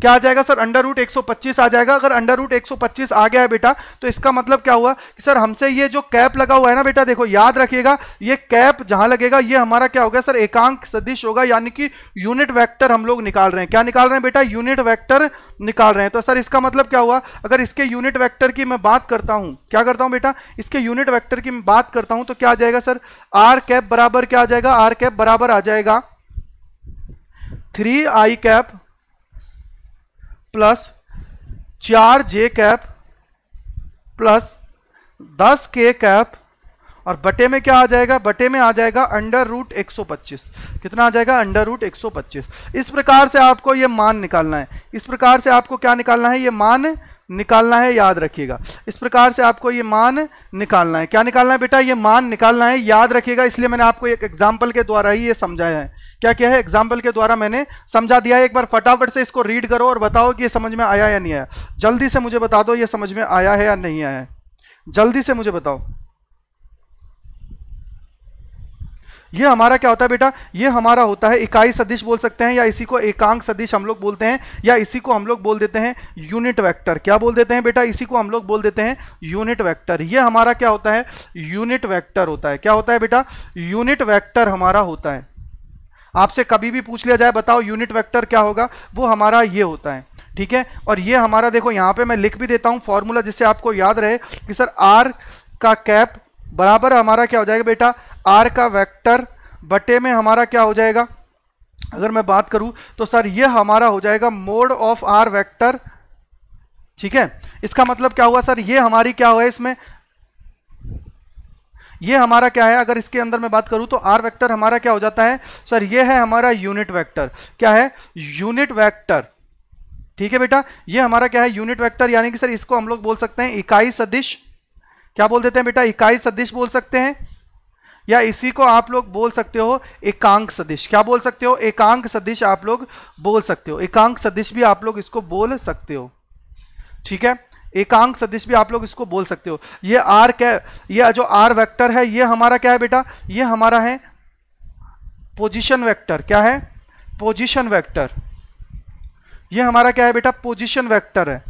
क्या आ जाएगा सर अंडर रूट एक आ जाएगा अगर अंडर रूट एक आ गया है बेटा तो इसका मतलब क्या हुआ कि सर हमसे ये जो कैप लगा हुआ है ना बेटा देखो याद रखिएगा ये कैप जहां लगेगा ये हमारा क्या होगा सर एकांक सदिश होगा यानी कि यूनिट वैक्टर हम लोग निकाल रहे हैं क्या निकाल रहे हैं बेटा यूनिट वैक्टर निकाल रहे हैं तो सर इसका मतलब क्या हुआ अगर इसके यूनिट वैक्टर की मैं बात करता हूं क्या करता हूं बेटा इसके यूनिट वैक्टर की मैं बात करता हूं तो क्या आ जाएगा सर आर कैप बराबर क्या आ जाएगा आर कैप बराबर आ जाएगा थ्री आई कैप प्लस चार जे कैप प्लस दस के कैप और बटे में क्या आ जाएगा बटे में आ जाएगा अंडर रूट पच्चीस कितना आ जाएगा अंडर रूट पच्चीस इस प्रकार से आपको ये मान निकालना है इस प्रकार से आपको क्या निकालना है ये मान निकालना है याद रखिएगा इस प्रकार से आपको ये मान निकालना है क्या निकालना है बेटा ये मान निकालना है याद रखिएगा इसलिए मैंने आपको एक एग्जाम्पल के द्वारा ही ये समझाया है क्या क्या है एग्जाम्पल के द्वारा मैंने समझा दिया है एक बार फटाफट से इसको रीड करो और बताओ कि ये समझ में आया या नहीं आया जल्दी से मुझे बता दो ये समझ में आया है या नहीं आया जल्दी से मुझे बताओ ये हमारा क्या होता है बेटा ये हमारा होता है इकाई सदिश बोल सकते हैं या इसी को एकांक सदिश हम लोग बोलते हैं या इसी को हम लोग बोल देते हैं यूनिट वैक्टर क्या बोल देते हैं बेटा इसी को हम लोग बोल देते हैं यूनिट वैक्टर ये हमारा क्या होता है यूनिट वैक्टर होता है क्या होता है बेटा यूनिट वैक्टर हमारा होता है आपसे कभी भी पूछ लिया जाए बताओ यूनिट वैक्टर क्या होगा वो हमारा ये होता है ठीक है और ये हमारा देखो यहाँ पे मैं लिख भी देता हूँ फॉर्मूला जिससे आपको याद रहे कि सर आर का कैप बराबर हमारा क्या हो जाएगा बेटा आर का वेक्टर बटे में हमारा क्या हो जाएगा अगर मैं बात करूं तो सर ये हमारा हो जाएगा मोड ऑफ आर वेक्टर ठीक है इसका मतलब क्या हुआ सर ये हमारी क्या हुआ इसमें ये हमारा क्या है अगर इसके अंदर मैं बात करूं तो आर वेक्टर हमारा क्या हो जाता है सर ये है हमारा यूनिट वेक्टर क्या है यूनिट वेक्टर ठीक है बेटा ये हमारा क्या है यूनिट वेक्टर यानी कि सर इसको हम लोग बोल सकते हैं इकाई सदिश क्या बोल देते हैं बेटा इकाई सदिश बोल सकते हैं या इसी को आप लोग बोल सकते हो एकांक सदिश क्या बोल सकते हो एकांक सदिश आप लोग बोल सकते हो एकांक सदिश भी आप लोग इसको बोल सकते हो ठीक है एकांक सदिश भी आप लोग इसको बोल सकते हो ये आर क्या ये जो आर वेक्टर है ये हमारा क्या है बेटा ये हमारा है पोजिशन वैक्टर क्या है पोजिशन वैक्टर ये हमारा क्या है बेटा पोजिशन वैक्टर है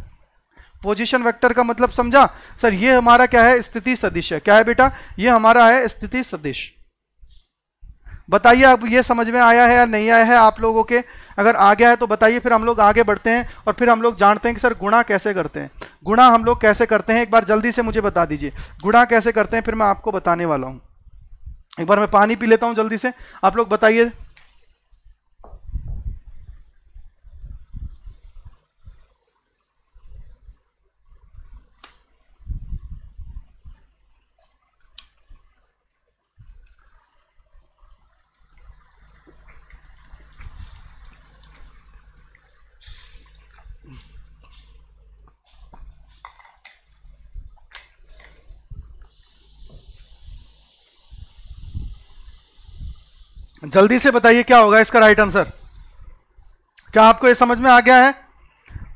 पोजीशन वेक्टर का मतलब समझा सर ये हमारा क्या है स्थिति सदिश है क्या है बेटा ये हमारा है स्थिति सदिश बताइए अब ये समझ में आया है या नहीं आया है आप लोगों के अगर आ गया है तो बताइए फिर हम लोग आगे बढ़ते हैं और फिर हम लोग जानते हैं कि सर गुणा कैसे करते हैं गुणा हम लोग कैसे करते हैं एक बार जल्दी से मुझे बता दीजिए गुणा कैसे करते हैं फिर मैं आपको बताने वाला हूँ एक बार मैं पानी पी लेता हूँ जल्दी से आप लोग बताइए जल्दी से बताइए क्या होगा इसका राइट आंसर क्या आपको ये समझ में आ गया है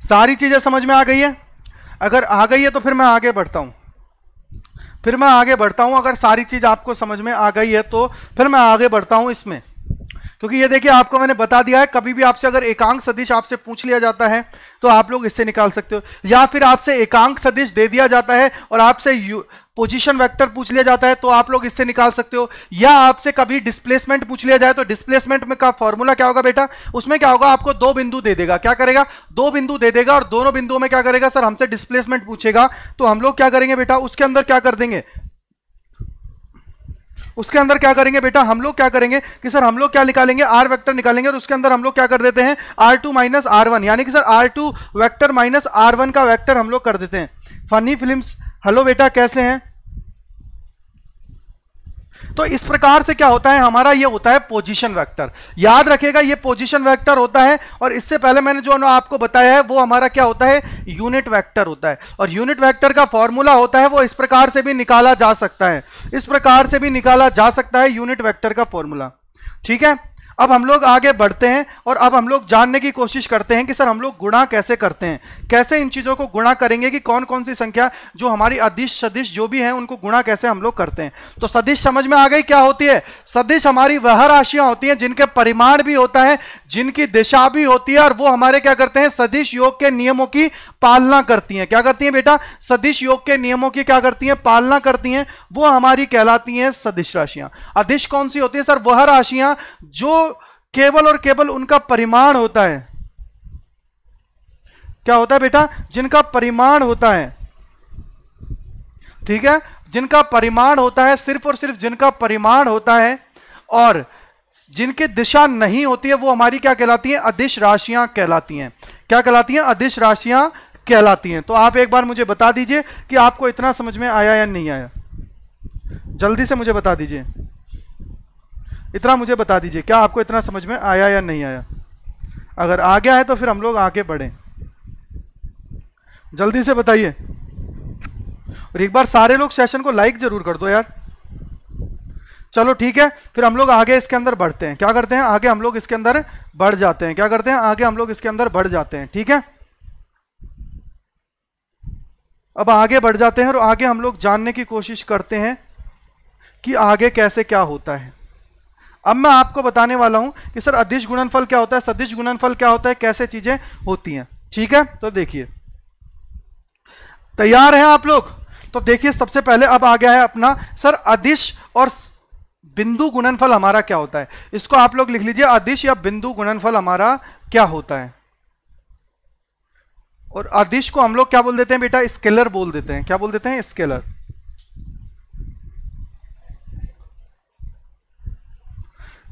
सारी चीज़ें समझ में आ गई है अगर आ गई है तो फिर मैं आगे बढ़ता हूं फिर मैं आगे बढ़ता हूं अगर सारी चीज़ आपको समझ में आ गई है तो फिर मैं आगे बढ़ता हूं इसमें क्योंकि ये देखिए आपको मैंने बता दिया है कभी भी आपसे अगर एकांक सदिश आपसे पूछ लिया जाता है तो आप लोग इससे निकाल सकते हो या फिर आपसे एकांक सदिश दे दिया जाता है और आपसे यू पोजीशन वेक्टर पूछ लिया जाता है तो आप लोग इससे निकाल सकते हो या आपसे कभी डिस्प्लेसमेंट पूछ लिया जाए तो डिस्प्लेसमेंट में का फॉर्मूला क्या होगा बेटा उसमें क्या होगा आपको दो बिंदु दे देगा क्या करेगा दो बिंदु दे देगा और दोनों बिंदुओं में क्या करेगा सर हमसे डिस्प्लेसमेंट पूछेगा तो हम लोग क्या करेंगे बेटा उसके अंदर क्या कर देंगे उसके अंदर क्या करेंगे बेटा हम लोग क्या करेंगे कि सर हम लोग क्या निकालेंगे आर वैक्टर निकालेंगे और उसके अंदर हम लोग क्या कर देते हैं R two minus R one यानी कि sir R two vector minus R one का वैक्टर हम लोग कर देते हैं फनी फिल्म्स हेलो बेटा कैसे हैं तो इस प्रकार से क्या होता है हमारा ये होता है पोजीशन वेक्टर याद रखेगा ये पोजीशन वेक्टर होता है और इससे पहले मैंने जो आपको बताया है वो हमारा क्या होता है यूनिट वेक्टर होता है और यूनिट वेक्टर का फॉर्मूला होता है वो इस प्रकार से भी निकाला जा सकता है इस प्रकार से भी निकाला जा सकता है यूनिट वैक्टर का फॉर्मूला ठीक है अब हम लोग आगे बढ़ते हैं और अब हम लोग जानने की कोशिश करते हैं कि सर हम लोग गुणा कैसे करते हैं कैसे इन चीज़ों को गुणा करेंगे कि कौन कौन सी संख्या जो हमारी अदिश सदिश जो भी हैं उनको गुणा कैसे हम लोग करते हैं तो सदिश समझ में आ गई क्या होती है सदिश हमारी वह राशियाँ होती हैं जिनके परिमाण भी होता है जिनकी दिशा भी होती है और वो हमारे क्या करते हैं सदिश योग के नियमों की पालना करती हैं क्या करती हैं बेटा सदिश योग के नियमों की क्या करती हैं पालना करती हैं वो हमारी कहलाती हैं सदिश राशियाँ अदिश कौन सी होती है सर वह राशियाँ जो केवल और केवल उनका परिमाण होता है क्या होता है बेटा जिनका परिमाण होता है ठीक है जिनका परिमाण होता है सिर्फ और सिर्फ जिनका परिमाण होता है और जिनकी दिशा नहीं होती है वो हमारी क्या कहलाती है अधिश राशियां कहलाती हैं क्या कहलाती हैं अधिश राशियां कहलाती हैं तो आप एक बार मुझे बता दीजिए कि आपको इतना समझ में आया या नहीं आया जल्दी से मुझे बता दीजिए इतना मुझे बता दीजिए क्या आपको इतना समझ में आया या नहीं आया अगर आ गया है तो फिर हम लोग आगे बढ़ें जल्दी से बताइए और एक बार सारे लोग सेशन को लाइक ज़रूर कर दो यार चलो ठीक है फिर हम लोग आगे इसके अंदर बढ़ते हैं क्या करते हैं आगे हम लोग इसके अंदर बढ़ जाते हैं क्या करते हैं आगे हम लोग इसके अंदर बढ़ जाते हैं ठीक है अब आगे बढ़ जाते हैं और आगे हम लोग जानने की कोशिश करते हैं कि आगे कैसे क्या होता है अब मैं आपको बताने वाला हूं कि सर अधिश गुणनफल क्या होता है सदिश गुणनफल क्या होता है कैसे चीजें होती हैं ठीक है तो देखिए तैयार हैं आप लोग तो देखिए सबसे पहले अब आ गया है अपना सर अधिश और बिंदु गुणनफल हमारा क्या होता है इसको आप लोग लिख लीजिए अधिश या बिंदु गुणनफल हमारा क्या होता है और अधिश को हम लोग क्या बोल देते हैं बेटा स्केलर बोल देते हैं क्या बोल देते हैं स्केलर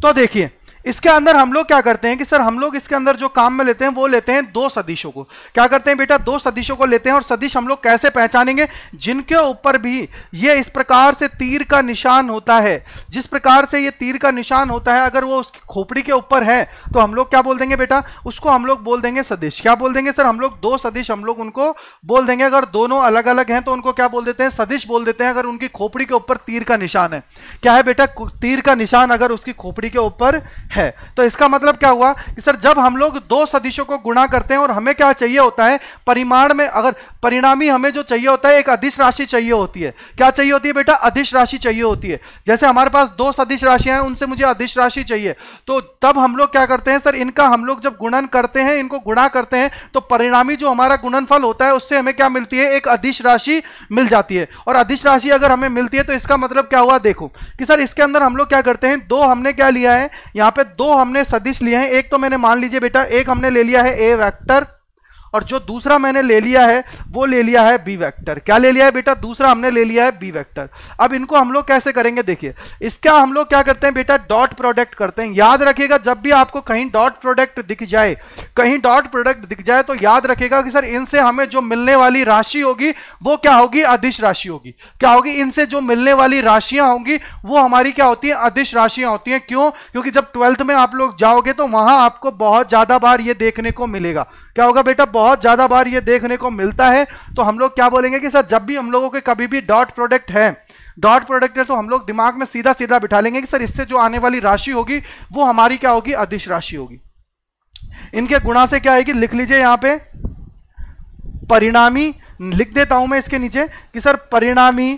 तो देखिए इसके अंदर हम लोग क्या करते हैं कि सर हम लोग इसके अंदर जो काम में लेते हैं वो लेते हैं दो सदिशों को क्या करते हैं बेटा दो सदिशों को लेते हैं और सदिश हम लोग कैसे पहचानेंगे जिनके ऊपर भी ये इस प्रकार से तीर का निशान होता है जिस प्रकार से ये तीर का निशान होता है अगर वो उसकी खोपड़ी के ऊपर है तो हम लोग क्या बोल देंगे बेटा उसको हम लोग बोल देंगे सदिश क्या बोल देंगे सर हम लोग दो सदिश हम लोग उनको बोल देंगे अगर दोनों अलग अलग हैं तो उनको क्या बोल देते हैं सदिश बोल देते हैं अगर उनकी खोपड़ी के ऊपर तीर का निशान है क्या है बेटा तीर का निशान अगर उसकी खोपड़ी के ऊपर है तो इसका मतलब क्या हुआ कि सर जब हम लोग दो सदिशों को गुणा करते हैं और हमें क्या चाहिए होता है परिमाण में अगर परिणामी हमें जो चाहिए होता है एक अधिश राशि चाहिए होती है क्या चाहिए होती है बेटा अधिश राशि चाहिए होती है जैसे हमारे पास दो सदिश राशियां हैं उनसे मुझे अधिश राशि चाहिए तो तब हम लोग क्या करते हैं सर इनका हम लोग जब गुणन करते हैं इनको गुणा करते हैं तो परिणामी जो हमारा गुणन होता है उससे हमें क्या मिलती है एक अधिश राशि मिल जाती है और अधिश राशि अगर हमें मिलती है तो इसका मतलब क्या हुआ देखो कि सर इसके अंदर हम लोग क्या करते हैं दो हमने क्या लिया है यहाँ पे पे दो हमने सदिश लिए हैं एक तो मैंने मान लीजिए बेटा एक हमने ले लिया है ए वेक्टर और जो दूसरा मैंने ले लिया है वो ले लिया है बी वेक्टर क्या ले लिया है बेटा दूसरा हमने ले लिया है बी वेक्टर अब इनको हम लोग कैसे करेंगे देखिए इसका हम लोग क्या करते हैं बेटा डॉट प्रोडक्ट करते हैं याद रखिएगा जब भी आपको कहीं डॉट प्रोडक्ट दिख जाए कहीं डॉट प्रोडक्ट दिख जाए तो याद रखेगा कि सर इनसे हमें जो मिलने वाली राशि होगी वो क्या होगी अधिश राशि होगी क्या होगी इनसे जो मिलने वाली राशियां होंगी वो हमारी क्या होती है अधिश राशियां होती हैं क्यों क्योंकि जब ट्वेल्थ में आप लोग जाओगे तो वहां आपको बहुत ज्यादा बार ये देखने को मिलेगा क्या होगा बेटा बहुत ज़्यादा बार ये देखने को मिलता है तो हम लोग क्या बोलेंगे कि सर जब भी हम लोगों के कभी भी डॉट प्रोडक्ट है डॉट प्रोडक्ट है तो हम लोग दिमाग में सीधा सीधा बिठा लेंगे कि सर इससे जो आने वाली राशि होगी वो हमारी क्या होगी अधिश राशि होगी इनके गुणा से क्या आएगी लिख लीजिए यहां पे परिणामी लिख देता हूं मैं इसके नीचे कि सर परिणामी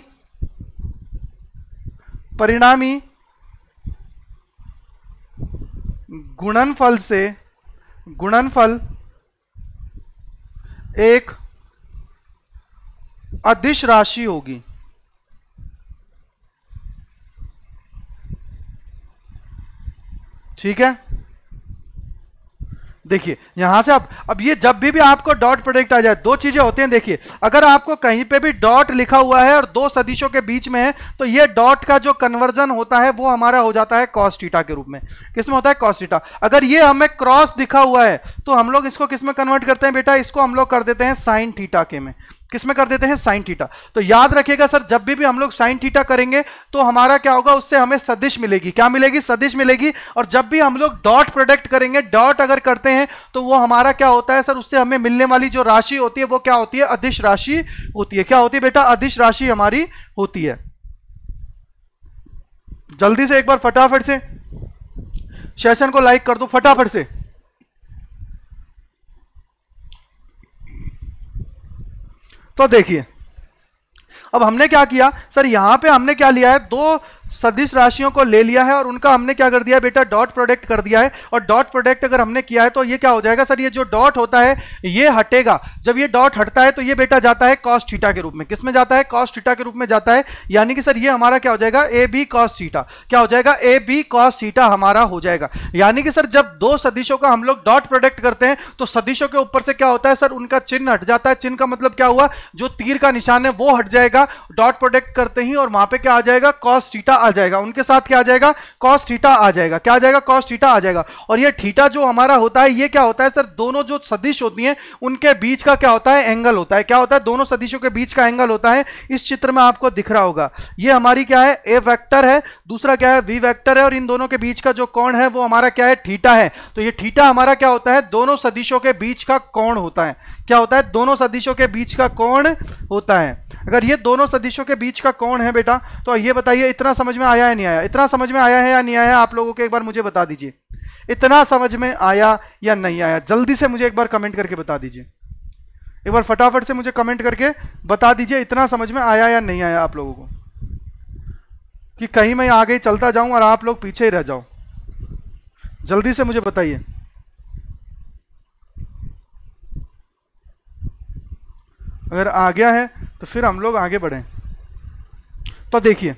परिणामी गुणनफल से गुणनफल एक अधिश राशि होगी ठीक है देखिए यहां से आप अब ये जब भी भी आपको डॉट प्रोडक्ट आ जाए दो चीजें होती हैं देखिए अगर आपको कहीं पे भी डॉट लिखा हुआ है और दो सदिशों के बीच में है तो ये डॉट का जो कन्वर्जन होता है वो हमारा हो जाता है कॉस्टिटा के रूप में किस में होता है कॉस्टिटा अगर ये हमें क्रॉस दिखा हुआ है तो हम लोग इसको किस में कन्वर्ट करते हैं बेटा इसको हम लोग कर देते हैं साइन टीटा के में किस में कर देते हैं साइन थीटा तो याद रखिएगा सर जब भी भी हम लोग साइन थीटा करेंगे तो हमारा क्या होगा उससे हमें सदिश मिलेगी क्या मिलेगी सदिश मिलेगी और जब भी हम लोग डॉट प्रोडक्ट करेंगे डॉट अगर करते हैं तो वो हमारा क्या होता है सर उससे हमें मिलने वाली जो राशि होती है वो क्या होती है अधिश राशि होती है क्या होती है बेटा अधिश राशि हमारी होती है जल्दी से एक बार फटाफट से सेशन को लाइक कर दो फटाफट से तो देखिए अब हमने क्या किया सर यहां पे हमने क्या लिया है दो सदिश राशियों को ले लिया है और उनका हमने क्या कर दिया है बेटा डॉट प्रोडक्ट कर दिया है और डॉट प्रोडक्ट अगर हमने किया है तो ये क्या हो जाएगा सर ये जो डॉट होता है ये हटेगा जब ये डॉट हटता है तो ये बेटा जाता है कॉस्ट थीटा के रूप में किसमें जाता है कॉस्ट थीटा के रूप में जाता है यानी कि सर ये हमारा क्या हो जाएगा ए बी कॉस्ट थीटा क्या हो जाएगा ए बी कॉस्ट थीटा हमारा हो जाएगा यानी कि सर जब दो सदिशों का हम लोग डॉट प्रोडक्ट करते हैं तो सदिशों के ऊपर से क्या होता है सर उनका चिन्ह हट जाता है चिन्ह का मतलब क्या हुआ जो तीर का निशान है वो हट जाएगा डॉट प्रोडक्ट करते ही और वहां पर क्या आ जाएगा कॉस्ट थीटा थीटा आ जाएगा उनके साथ क्या आ जाएगा कॉस थीटा आ जाएगा क्या आ जाएगा कॉस थीटा आ जाएगा और ये थीटा जो हमारा होता है ये क्या होता है सर दोनों जो सदिश होती हैं उनके बीच का क्या होता है एंगल होता है क्या होता है दोनों सदिशों के बीच का एंगल होता है इस चित्र में आपको दिख रहा होगा ये हमारी क्या है ए वैक्टर है दूसरा क्या है वी वैक्टर है और इन दोनों के बीच का जो कौन है वो हमारा क्या है ठीटा है तो ये ठीटा हमारा क्या होता है दोनों सदिशों के बीच का कौन होता है क्या होता है दोनों सदिशों के बीच का कौन होता है अगर ये दोनों सदिशों के बीच का कौन है बेटा तो ये बताइए इतना समझ में आया है नहीं आया इतना समझ में आया है या नहीं आया आप लोगों को एक बार मुझे बता दीजिए इतना समझ में आया या नहीं आया जल्दी से मुझे एक बार कमेंट करके बता दीजिए एक बार फटाफट से मुझे कमेंट करके बता दीजिए इतना समझ में आया या नहीं आया आप लोगों को कि कहीं मैं आगे चलता जाऊं और आप लोग पीछे ही रह जाओ जल्दी से मुझे बताइए अगर आ गया है तो फिर हम लोग आगे बढ़ें तो देखिए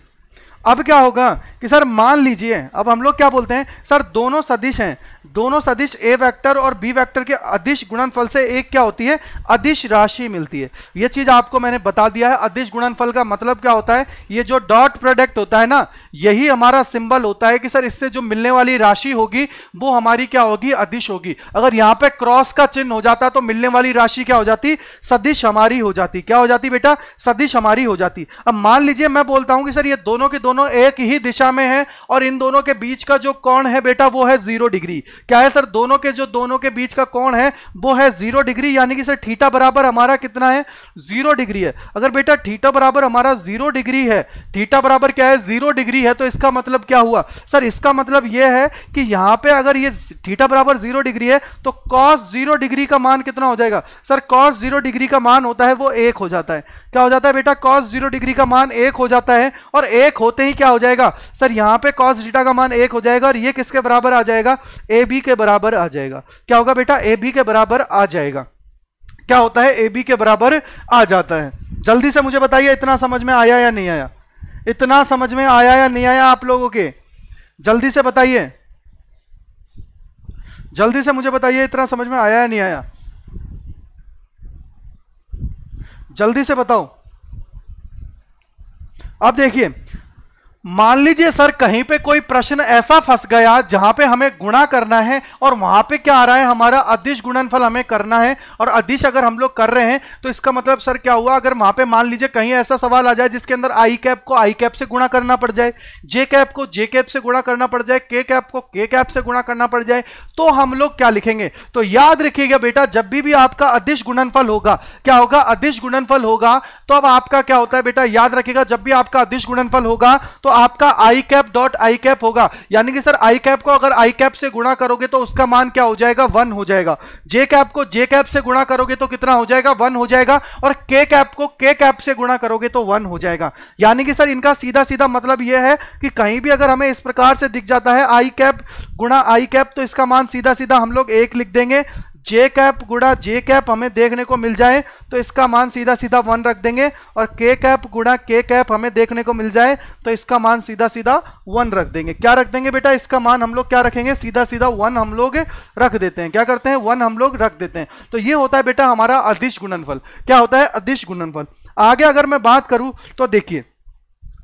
अब क्या होगा कि सर मान लीजिए अब हम लोग क्या बोलते हैं सर दोनों सदिश हैं दोनों सदिश ए वेक्टर और बी वेक्टर के अधिश गुणनफल से एक क्या होती है अधिश राशि मिलती है ये चीज आपको मैंने बता दिया है अधिश गुणनफल का मतलब क्या होता है ये जो डॉट प्रोडक्ट होता है ना यही हमारा सिंबल होता है कि सर इससे जो मिलने वाली राशि होगी वो हमारी क्या होगी अधिश होगी अगर यहाँ पे क्रॉस का चिन्ह हो जाता तो मिलने वाली राशि क्या हो जाती सदिश हमारी हो जाती क्या हो जाती बेटा सदिश हमारी हो जाती अब मान लीजिए मैं बोलता हूँ कि सर ये दोनों के दोनों एक ही दिशा में है और इन दोनों के बीच का जो कौन है बेटा वो है जीरो डिग्री क्या है सर दोनों के जो दोनों के बीच का कोण है वो है जीरो डिग्री यानी कि सर थीटा बराबर हमारा कितना है जीरो डिग्री है अगर बेटा थीटा बराबर हमारा जीरो डिग्री है थीटा बराबर क्या है जीरो डिग्री है तो इसका मतलब क्या हुआ सर इसका मतलब यह है कि यहां पर अगर ये थीटा बराबर जीरो डिग्री है तो कॉस जीरो डिग्री का मान कितना हो जाएगा सर कॉस जीरो डिग्री का मान होता है वो एक हो जाता है क्या हो जाता है बेटा कॉस जीरो डिग्री का मान एक हो जाता है और एक होते ही क्या हो जाएगा सर यहां पे कॉस डीटा का मान एक हो जाएगा और ये किसके बराबर आ जाएगा ए ए बी के बराबर आ जाएगा क्या होगा बेटा ए बी के बराबर आ जाएगा क्या होता है ए बी के बराबर आ जाता है जल्दी से मुझे बताइए इतना समझ में आया या नहीं आया इतना समझ में आया या नहीं आया आप लोगों के जल्दी से बताइए जल्दी से मुझे बताइए इतना समझ में आया या नहीं आया जल्दी से बताओ अब देखिए मान लीजिए सर कहीं पे कोई प्रश्न ऐसा फंस गया जहां पे हमें गुणा करना है और वहां पे क्या आ रहा है हमारा अधिश गुणनफल हमें करना है और अधिश अगर हम लोग कर रहे हैं तो इसका मतलब सर क्या हुआ अगर वहां पे मान लीजिए कहीं ऐसा सवाल आ जाए जिसके अंदर आई कैप को आई कैप से गुणा करना पड़ जाए जे कैप को जे कैप से गुणा करना पड़ जाए के कैप को के कैप से गुणा करना पड़ जाए तो हम लोग क्या लिखेंगे तो याद रखिएगा बेटा जब भी भी आपका अधिश गुणनफल होगा क्या होगा अधिश गुणनफल होगा तो अब आपका क्या होता है बेटा याद रखिएगा जब भी आपका अधिश गुणनफल होगा तो आपका I cap dot I cap होगा यानी कि सर आई कैप को अगर आई कैप से गुणा करोगे तो उसका मान क्या हो जाएगा वन हो जाएगा जे कैप को जे कैप से गुणा करोगे तो कितना हो जाएगा वन हो जाएगा और के कैप को के कैप से गुणा करोगे तो वन हो जाएगा यानी कि सर इनका सीधा सीधा मतलब यह है कि कहीं भी अगर हमें इस प्रकार से दिख जाता है आई कैप गुणा आई कैप तो इसका मान सीधा सीधा हम लोग एक लिख देंगे जे कैप गुड़ा जे कैप हमें देखने को मिल जाए तो इसका मान सीधा सीधा वन रख देंगे और के कैप गुड़ा के कैप हमें देखने को मिल जाए तो इसका मान सीधा सीधा वन रख देंगे क्या रख देंगे बेटा इसका मान हम लोग क्या रखेंगे सीधा सीधा वन हम लोग रख देते हैं क्या करते हैं वन हम लोग रख देते हैं तो ये होता है बेटा हमारा अधिश गुणनफल क्या होता है अधिश गुणनफल आगे अगर मैं बात करूं तो देखिए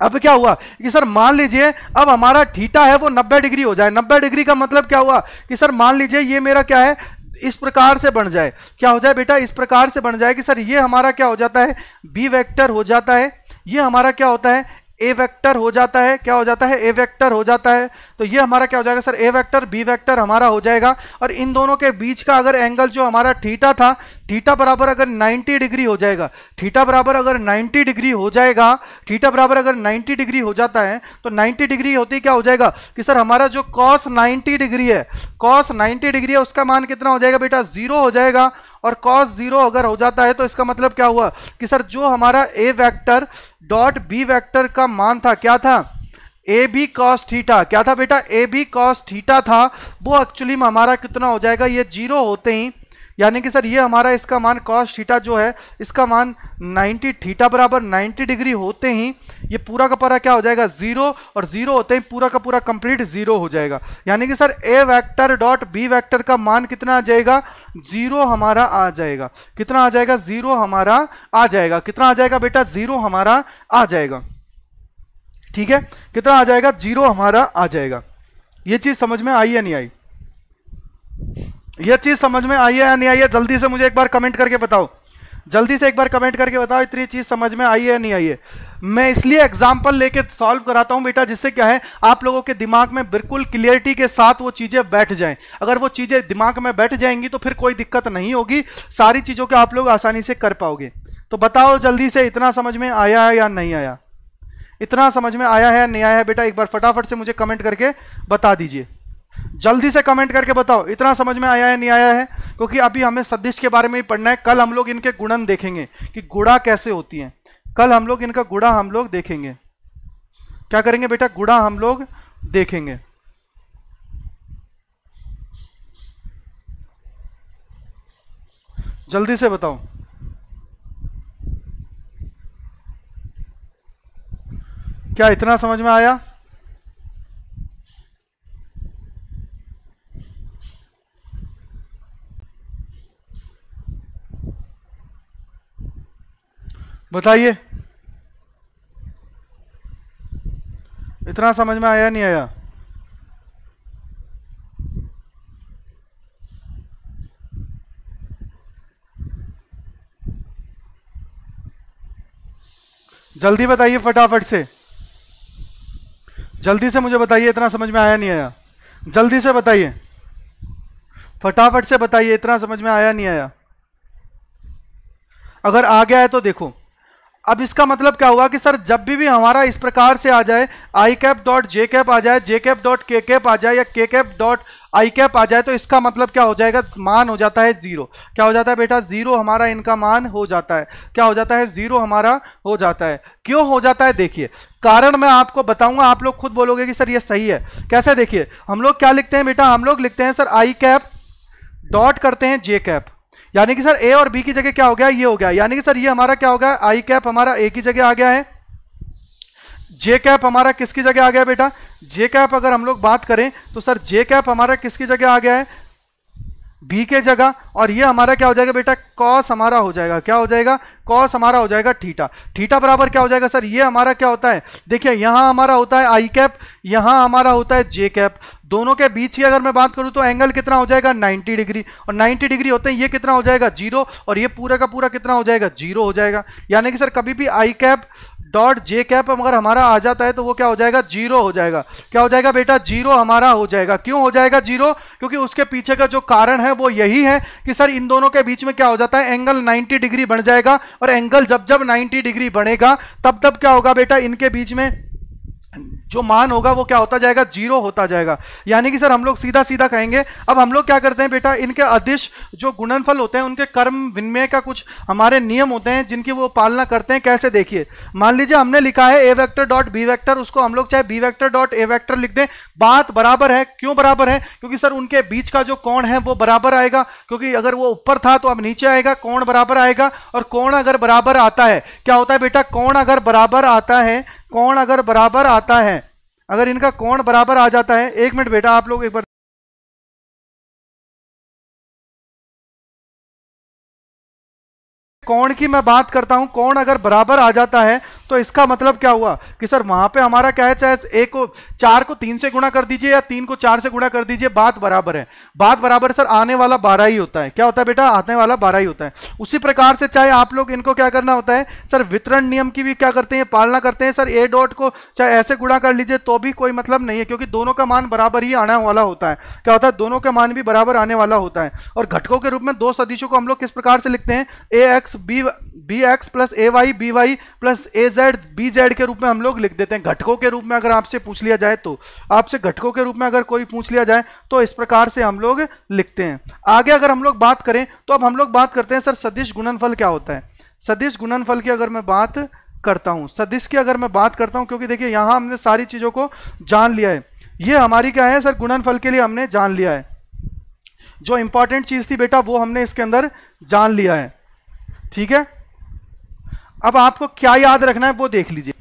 अब क्या हुआ कि सर मान लीजिए अब हमारा थीटा है वो 90 डिग्री हो जाए 90 डिग्री का मतलब क्या हुआ कि सर मान लीजिए ये मेरा क्या है इस प्रकार से बन जाए क्या हो जाए बेटा इस प्रकार से बन जाए कि सर ये हमारा क्या हो जाता है बी वेक्टर हो जाता है ये हमारा क्या होता है ए वेक्टर हो जाता है क्या हो जाता है ए वेक्टर हो जाता है तो ये हमारा क्या हो जाएगा sir A vector B vector हमारा हो जाएगा और इन दोनों के बीच का अगर एंगल जो हमारा थीटा था थीटा बराबर अगर 90 डिग्री हो जाएगा थीटा बराबर अगर 90 डिग्री हो जाएगा थीटा बराबर अगर 90 डिग्री हो जाता है तो 90 डिग्री होती क्या हो जाएगा कि सर हमारा जो कॉस 90 डिग्री है कॉस 90 डिग्री है उसका मान कितना हो जाएगा बेटा जीरो हो जाएगा और कॉस जीरो अगर हो जाता है तो इसका मतलब क्या हुआ कि सर जो हमारा A vector dot B vector का मान था क्या था ए बी कॉस थीटा क्या था बेटा ए बी कॉस थीटा था वो एक्चुअली में हमारा कितना हो जाएगा ये जीरो होते ही यानी कि सर ये हमारा इसका मान कॉस थीटा जो है इसका मान 90 थीटा बराबर 90 डिग्री होते ही ये पूरा का पूरा क्या हो जाएगा जीरो और जीरो होते ही पूरा का पूरा कंप्लीट जीरो हो जाएगा यानी कि sir A vector dot B vector का मान कितना आ जाएगा जीरो हमारा आ जाएगा कितना आ जाएगा जीरो हमारा आ जाएगा कितना आ जाएगा बेटा जीरो हमारा आ जाएगा ठीक है कितना आ जाएगा जीरो हमारा आ जाएगा ये चीज समझ में आई या नहीं आई यह चीज समझ में आई है या नहीं आई है जल्दी से मुझे एक बार कमेंट करके बताओ जल्दी से एक बार कमेंट करके बताओ इतनी चीज समझ में आई है नहीं आई है मैं इसलिए एग्जाम्पल लेके सॉल्व कराता हूँ बेटा जिससे क्या है आप लोगों के दिमाग में बिल्कुल क्लियरिटी के साथ वो चीज़ें बैठ जाएं अगर वो चीज़ें दिमाग में बैठ जाएंगी तो फिर कोई दिक्कत नहीं होगी सारी चीज़ों के आप लोग आसानी से कर पाओगे तो बताओ जल्दी से इतना समझ में आया है या नहीं आया इतना समझ में आया है नहीं आया है बेटा एक बार फटाफट से मुझे कमेंट करके बता दीजिए जल्दी से कमेंट करके बताओ इतना समझ में आया है नहीं आया है क्योंकि अभी हमें सदिश के बारे में ही पढ़ना है कल हम लोग इनके गुणन देखेंगे कि गुड़ा कैसे होती है कल हम लोग इनका गुड़ा हम लोग देखेंगे क्या करेंगे बेटा गुड़ा हम लोग देखेंगे जल्दी से बताओ क्या इतना समझ में आया बताइए इतना समझ में आया नहीं आया जल्दी बताइए फटाफट से जल्दी से मुझे बताइए इतना समझ में आया नहीं आया जल्दी से बताइए फटाफट से बताइए इतना समझ में आया नहीं आया अगर आ गया है तो देखो अब इसका मतलब क्या हुआ कि सर जब भी भी हमारा इस प्रकार से आ जाए I cap dot J cap आ जाए J cap dot K cap आ जाए या K cap dot I cap आ जाए तो इसका मतलब क्या हो जाएगा मान हो जाता है ज़ीरो क्या हो जाता है बेटा ज़ीरो हमारा इनका मान हो जाता है क्या हो जाता है ज़ीरो हमारा हो जाता है क्यों हो जाता है देखिए कारण मैं आपको बताऊंगा आप लोग खुद बोलोगे कि सर ये सही है कैसे देखिए हम लोग क्या लिखते हैं बेटा हम लोग लिखते हैं सर आई कैप डॉट करते हैं जे कैप यानी कि सर ए और बी की जगह क्या हो गया ये हो गया यानी कि सर ये हमारा क्या होगा आई कैप हमारा ए की जगह आ गया है जे कैप हमारा किसकी जगह आ गया बेटा जे कैप अगर हम लोग बात करें तो सर जे कैप हमारा किसकी जगह आ गया है बी के जगह और ये हमारा क्या हो जाएगा बेटा कॉस हमारा हो जाएगा क्या हो जाएगा कॉस हमारा हो जाएगा ठीटा ठीटा बराबर क्या हो जाएगा सर ये हमारा क्या होता है देखिए यहाँ हमारा होता है आई कैप यहाँ हमारा होता है जे कैप दोनों के बीच की अगर मैं बात करूं तो एंगल कितना हो जाएगा 90 डिग्री और 90 डिग्री होते हैं ये कितना हो जाएगा जीरो और ये पूरा का पूरा कितना हो जाएगा जीरो हो जाएगा यानी कि सर कभी भी I cap dot J cap अगर हमारा आ जाता है तो वो क्या हो जाएगा जीरो हो जाएगा क्या हो जाएगा बेटा जीरो हमारा हो जाएगा क्यों हो जाएगा जीरो क्योंकि उसके पीछे का जो कारण है वो यही है कि सर इन दोनों के बीच में क्या हो जाता है एंगल 90 डिग्री बढ़ जाएगा और एंगल जब जब 90 डिग्री बढ़ेगा तब तब क्या होगा बेटा इनके बीच में जो मान होगा वो क्या होता जाएगा जीरो होता जाएगा यानी कि सर हम लोग सीधा सीधा कहेंगे अब हम लोग क्या करते हैं बेटा इनके अधिश जो गुणनफल होते हैं उनके कर्म विनिमय का कुछ हमारे नियम होते हैं जिनकी वो पालना करते हैं कैसे देखिए मान लीजिए हमने लिखा है A vector dot B vector उसको हम लोग चाहे B vector dot A vector लिख दें बात बराबर है क्यों बराबर है क्योंकि सर उनके बीच का जो कोण है वो बराबर आएगा क्योंकि अगर वो ऊपर था तो अब नीचे आएगा कोण बराबर आएगा और कोण अगर बराबर आता है क्या होता है बेटा कोण अगर बराबर आता है कौन अगर बराबर आता है अगर इनका कौन बराबर आ जाता है एक मिनट बेटा आप लोग एक बार कौन की मैं बात करता हूं कौन अगर बराबर आ जाता है तो इसका मतलब क्या हुआ कि सर वहां पे हमारा क्या है चाहे एक चार को तीन से गुणा कर दीजिए या तीन को चार से गुणा कर दीजिए बात बराबर है बात बराबर सर आने वाला बारह ही होता है क्या होता है बेटा आने वाला बारह ही होता है उसी प्रकार से चाहे आप लोग इनको क्या करना होता है सर वितरण नियम की भी क्या करते हैं पालना करते हैं सर ए डॉट को चाहे ऐसे गुणा कर लीजिए तो भी कोई मतलब नहीं है क्योंकि दोनों का मान बराबर ही आने वाला होता है क्या होता है दोनों का मान भी बराबर आने वाला होता है और घटकों के रूप में दो सदिशों को हम लोग किस प्रकार से लिखते हैं a x b b x plus A y b y plus A z b z के रूप में हम लोग लिख देते हैं घटकों के रूप में अगर आपसे पूछ लिया जाए तो आपसे घटकों के रूप में अगर कोई पूछ लिया जाए तो इस प्रकार से हम लोग लिखते हैं आगे अगर हम लोग बात करें तो अब हम लोग बात करते हैं सर सदिश गुणनफल क्या होता है सदिश गुणनफल की अगर मैं बात करता हूँ सदिश की अगर मैं बात करता हूँ क्योंकि देखिए यहाँ हमने सारी चीज़ों को जान लिया है ये हमारी क्या है सर गुणनफल के लिए हमने जान लिया है जो इंपॉर्टेंट चीज़ थी बेटा वो हमने इसके अंदर जान लिया है ठीक है अब आपको क्या याद रखना है वो देख लीजिए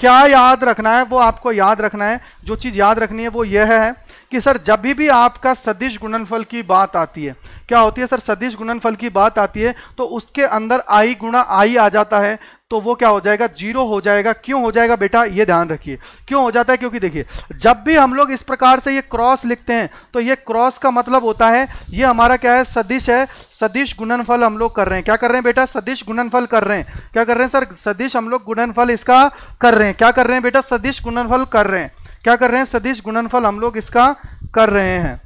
क्या याद रखना है वो आपको याद रखना है जो चीज़ याद रखनी है वो यह है कि सर जब भी भी आपका सदिश गुणनफल की बात आती है क्या होती है सर सदिश गुणनफल की बात आती है तो उसके अंदर आई गुणा आई आ जाता है तो वो क्या हो जाएगा जीरो हो जाएगा क्यों हो जाएगा बेटा ये ध्यान रखिए क्यों हो जाता है क्योंकि देखिए जब भी हम लोग इस प्रकार से ये क्रॉस लिखते हैं तो ये क्रॉस का मतलब होता है ये हमारा क्या है सदिश है सदिश गुणनफल हम लोग कर रहे हैं क्या कर रहे हैं बेटा सदिश गुणनफल कर रहे हैं क्या कर रहे हैं सर सदिश हम लोग गुणनफल इसका कर रहे हैं क्या कर रहे हैं बेटा सदिश गुणनफल कर रहे हैं क्या कर रहे हैं सदिश गुणनफल हम लोग इसका कर रहे हैं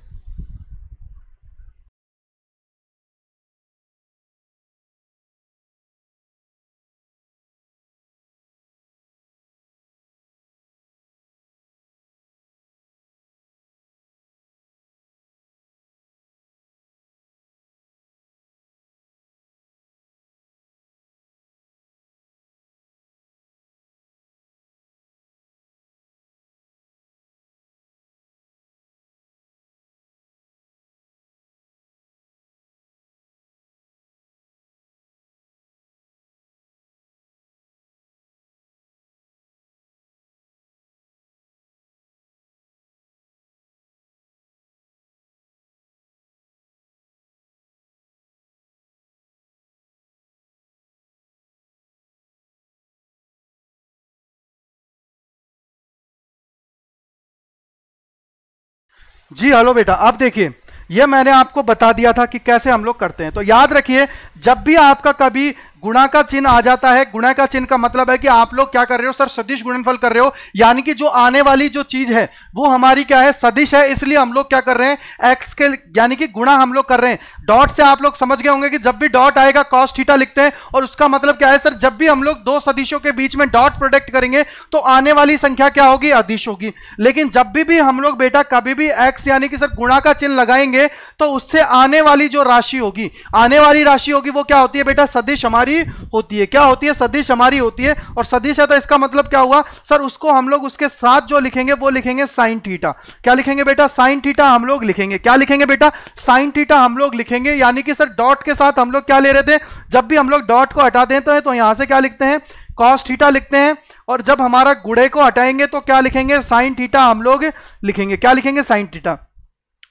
जी हेलो बेटा अब देखिए ये मैंने आपको बता दिया था कि कैसे हम लोग करते हैं तो याद रखिए जब भी आपका कभी गुणा का चिन्ह आ जाता है गुणा का चिन्ह का मतलब है कि आप लोग क्या कर रहे हो सर सदिश गुणनफल कर रहे हो यानी कि जो आने वाली जो चीज है वो हमारी क्या है सदिश है इसलिए हम लोग क्या कर रहे हैं एक्स के यानी कि गुणा हम लोग कर रहे हैं डॉट से आप लोग समझ गए होंगे कि जब भी डॉट आएगा कॉस्ट थीटा लिखते हैं और उसका मतलब क्या है सर जब भी हम लोग दो सदिशों के बीच में डॉट प्रोडक्ट करेंगे तो आने वाली संख्या क्या होगी अधिश होगी लेकिन जब भी भी हम लोग बेटा कभी भी एक्स यानी कि सर गुणा का चिन्ह लगाएंगे तो उससे आने वाली जो राशि होगी आने वाली राशि होगी वो क्या होती है बेटा सदिश हमारी हमारी होती है क्या होती है सदिश हमारी होती है और सदिश है तो इसका मतलब क्या हुआ सर उसको हम लोग उसके साथ जो लिखेंगे वो लिखेंगे साइन थीटा क्या लिखेंगे बेटा साइन थीटा हम लोग लिखेंगे क्या लिखेंगे बेटा साइन थीटा हम लोग लिखेंगे यानी कि सर डॉट के साथ हम लोग क्या ले रहे थे जब भी हम लोग डॉट को हटाते हैं तो, है, तो यहां से क्या लिखते हैं कॉस थीटा लिखते हैं और जब हमारा गुड़े को हटाएंगे तो क्या लिखेंगे साइन थीटा हम लोग लिखेंगे क्या लिखेंगे साइन थीटा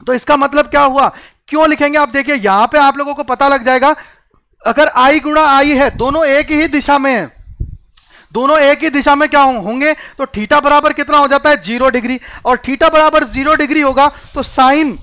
तो इसका मतलब क्या हुआ क्यों लिखेंगे आप देखिए यहां पे आप लोगों को पता लग जाएगा अगर आई गुणा आई है दोनों एक ही दिशा में है दोनों एक ही दिशा में क्या होंगे तो थीटा बराबर कितना हो जाता है जीरो डिग्री और थीटा बराबर जीरो डिग्री होगा तो साइन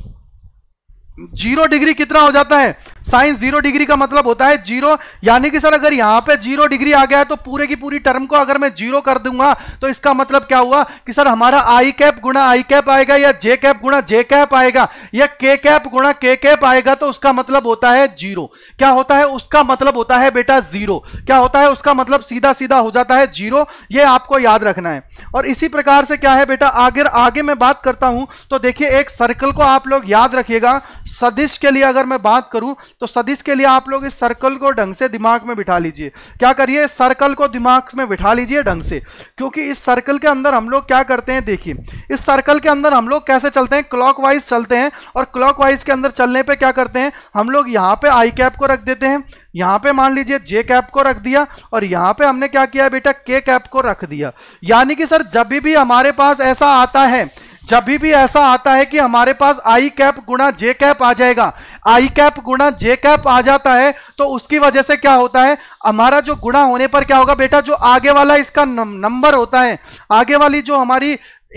जीरो डिग्री कितना हो जाता है साइन जीरो डिग्री का मतलब होता है जीरो यानी कि सर अगर यहां पे जीरो डिग्री आ गया है तो पूरे की पूरी टर्म को अगर मैं जीरो कर दूंगा तो इसका मतलब क्या हुआ कि सर हमारा आई कैप गुणा आई कैप आएगा या जे कैप गुणा जे कैप आएगा या के कैप गुणा के कैप आएगा तो उसका मतलब होता है जीरो क्या होता है उसका मतलब होता है बेटा जीरो क्या होता है उसका मतलब सीधा सीधा हो जाता है जीरो ये आपको याद रखना है और इसी प्रकार से क्या है बेटा आगे आगे मैं बात करता हूं तो देखिए एक सर्कल को आप लोग याद रखिएगा सदिश के लिए अगर मैं बात करूं तो सदिश के लिए आप लोग इस सर्कल को ढंग से दिमाग में बिठा लीजिए क्या करिए सर्कल को दिमाग में बिठा लीजिए ढंग से क्योंकि इस सर्कल के अंदर हम लोग क्या करते हैं देखिए इस सर्कल के अंदर हम लोग कैसे चलते हैं क्लॉक चलते हैं और क्लॉक के अंदर चलने पर क्या करते हैं हम लोग यहाँ पे आई कैप को रख देते हैं यहाँ पे मान लीजिए जे कैप को रख दिया और यहाँ पे हमने क्या किया बेटा के कैप को रख दिया यानी कि सर जब भी हमारे पास ऐसा आता है जब भी ऐसा आता है कि हमारे पास आई कैप गुणा जे कैप आ जाएगा आई कैप गुणा जे कैप आ जाता है तो उसकी वजह से क्या होता है हमारा जो गुणा होने पर क्या होगा बेटा जो आगे वाला इसका नंबर होता है आगे वाली जो हमारी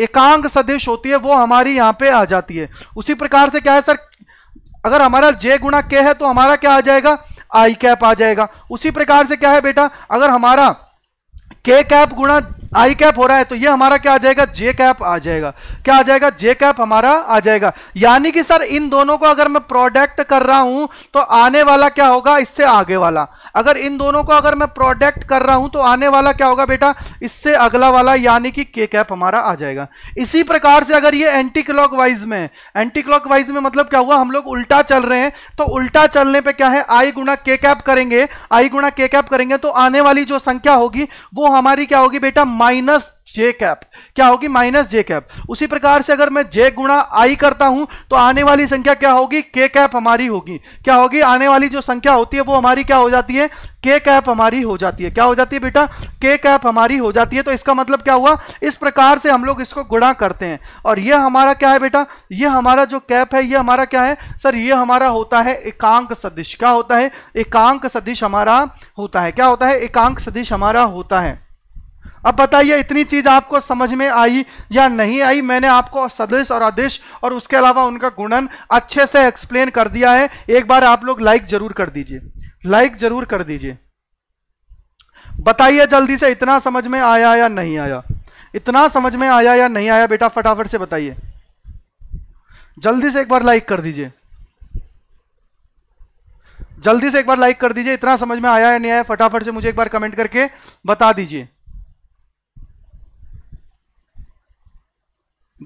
एकांक सदिश होती है वो हमारी यहाँ पे आ जाती है उसी प्रकार से क्या है सर अगर हमारा जे गुणा के है तो हमारा क्या आ जाएगा आई कैप आ जाएगा उसी प्रकार से क्या है बेटा अगर हमारा के कैप गुणा आई कैप हो रहा है तो ये हमारा क्या आ जाएगा जे कैप आ जाएगा क्या आ जाएगा जे कैप हमारा आ जाएगा यानी कि सर इन दोनों को अगर मैं प्रोडक्ट कर रहा हूं तो आने वाला क्या होगा इससे आगे वाला अगर इन दोनों को अगर मैं प्रोडक्ट कर रहा हूं तो आने वाला क्या होगा बेटा इससे अगला वाला यानी कि के कैप हमारा आ जाएगा इसी प्रकार से अगर ये एंटी क्लॉक वाइज में एंटी क्लॉक वाइज में मतलब क्या हुआ हम लोग उल्टा चल रहे हैं तो उल्टा चलने पर क्या है आई गुणा के कैप करेंगे आई गुणा के कैप करेंगे तो आने वाली जो संख्या होगी वो हमारी क्या होगी बेटा माइनस जे कैप क्या होगी माइनस जे कैप उसी प्रकार से अगर मैं जे गुणा आई करता हूं तो आने वाली संख्या क्या होगी के कैप हमारी होगी क्या होगी आने वाली जो संख्या होती है वो हमारी क्या हो जाती है है के कैप हमारी हो जाती है क्या हो जाती है बेटा के कैप हमारी हो जाती है तो इसका मतलब क्या हुआ इस प्रकार से हम लोग इसको गुणा करते हैं और ये हमारा क्या है बेटा ये हमारा जो कैप है ये हमारा क्या है सर ये हमारा होता है एकांक सदिश क्या होता है एकांक सदिश हमारा होता है क्या होता है एकांक सदिश हमारा होता है अब बताइए इतनी चीज आपको समझ में आई या नहीं आई मैंने आपको सदृश और आदेश और उसके अलावा उनका गुणन अच्छे से एक्सप्लेन कर दिया है एक बार आप लोग लाइक जरूर कर दीजिए लाइक जरूर कर दीजिए बताइए जल्दी से इतना समझ में आया या नहीं आया इतना समझ में आया या नहीं आया बेटा फटाफट से बताइए जल्दी से एक बार लाइक कर दीजिए जल्दी से एक बार लाइक कर दीजिए इतना समझ में आया या नहीं आया फटाफट से मुझे एक बार कमेंट करके बता दीजिए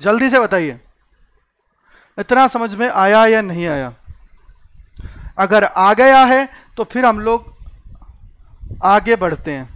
जल्दी से बताइए इतना समझ में आया या नहीं आया अगर आ गया है तो फिर हम लोग आगे बढ़ते हैं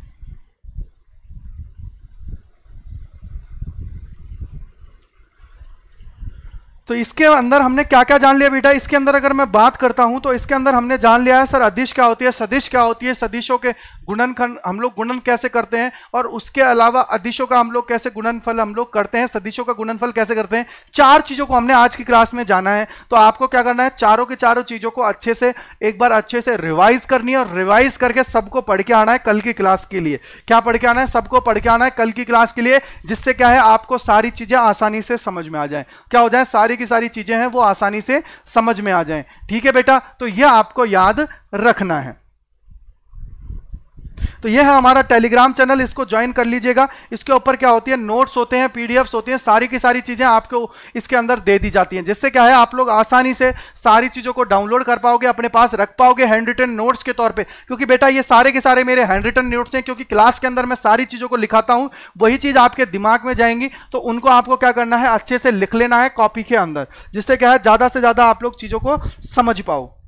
तो इसके अंदर हमने क्या क्या जान लिया बेटा इसके अंदर अगर मैं बात करता हूं तो इसके अंदर हमने जान लिया है सर अधिश क्या होती है सदिश क्या होती है सदिशों के गुणनखंड हम लोग गुणन कैसे करते हैं और उसके अलावा अधिशों का हम लोग कैसे गुणनफल हम लोग करते हैं सदिशों का गुणनफल कैसे करते हैं चार चीजों को हमने आज की क्लास में जाना है तो आपको क्या करना है चारों के चारों चीजों को अच्छे से एक बार अच्छे से रिवाइज करनी है और रिवाइज करके सबको पढ़ के आना है कल की क्लास के लिए क्या पढ़ के आना है सबको पढ़ के आना है कल की क्लास के लिए जिससे क्या है आपको सारी चीजें आसानी से समझ में आ जाए क्या हो जाए सारी की सारी चीजें हैं वो आसानी से समझ में आ जाए ठीक है बेटा तो यह आपको याद रखना है तो ये है हमारा टेलीग्राम चैनल इसको ज्वाइन कर लीजिएगा इसके ऊपर क्या होती है नोट्स होते हैं पीडीएफ होती हैं सारी की सारी चीज़ें आपको इसके अंदर दे दी जाती हैं जिससे क्या है आप लोग आसानी से सारी चीज़ों को डाउनलोड कर पाओगे अपने पास रख पाओगे हैंड रिटन नोट्स के तौर पर क्योंकि बेटा ये सारे के सारे मेरे हैंड रिटन नोट्स हैं क्योंकि क्लास के अंदर मैं सारी चीज़ों को लिखाता हूँ वही चीज़ आपके दिमाग में जाएंगी तो उनको आपको क्या करना है अच्छे से लिख लेना है कॉपी के अंदर जिससे क्या है ज़्यादा से ज़्यादा आप लोग चीज़ों को समझ पाओ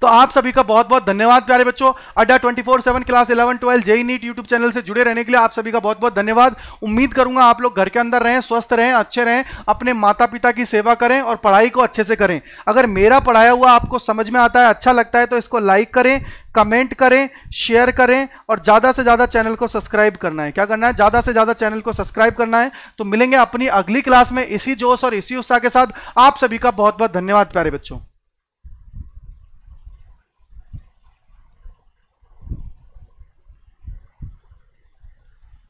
तो आप सभी का बहुत बहुत धन्यवाद प्यारे बच्चों Adda twenty four seven class eleven twelve JEE NEET YouTube channel से जुड़े रहने के लिए आप सभी का बहुत बहुत धन्यवाद उम्मीद करूंगा आप लोग घर के अंदर रहें स्वस्थ रहें अच्छे रहें अपने माता पिता की सेवा करें और पढ़ाई को अच्छे से करें अगर मेरा पढ़ाया हुआ आपको समझ में आता है अच्छा लगता है तो इसको लाइक करें कमेंट करें शेयर करें और ज़्यादा से ज़्यादा चैनल को सब्सक्राइब करना है क्या करना है ज़्यादा से ज़्यादा चैनल को सब्सक्राइब करना है तो मिलेंगे अपनी अगली क्लास में इसी जोश और इसी उत्साह के साथ आप सभी का बहुत बहुत धन्यवाद प्यारे बच्चों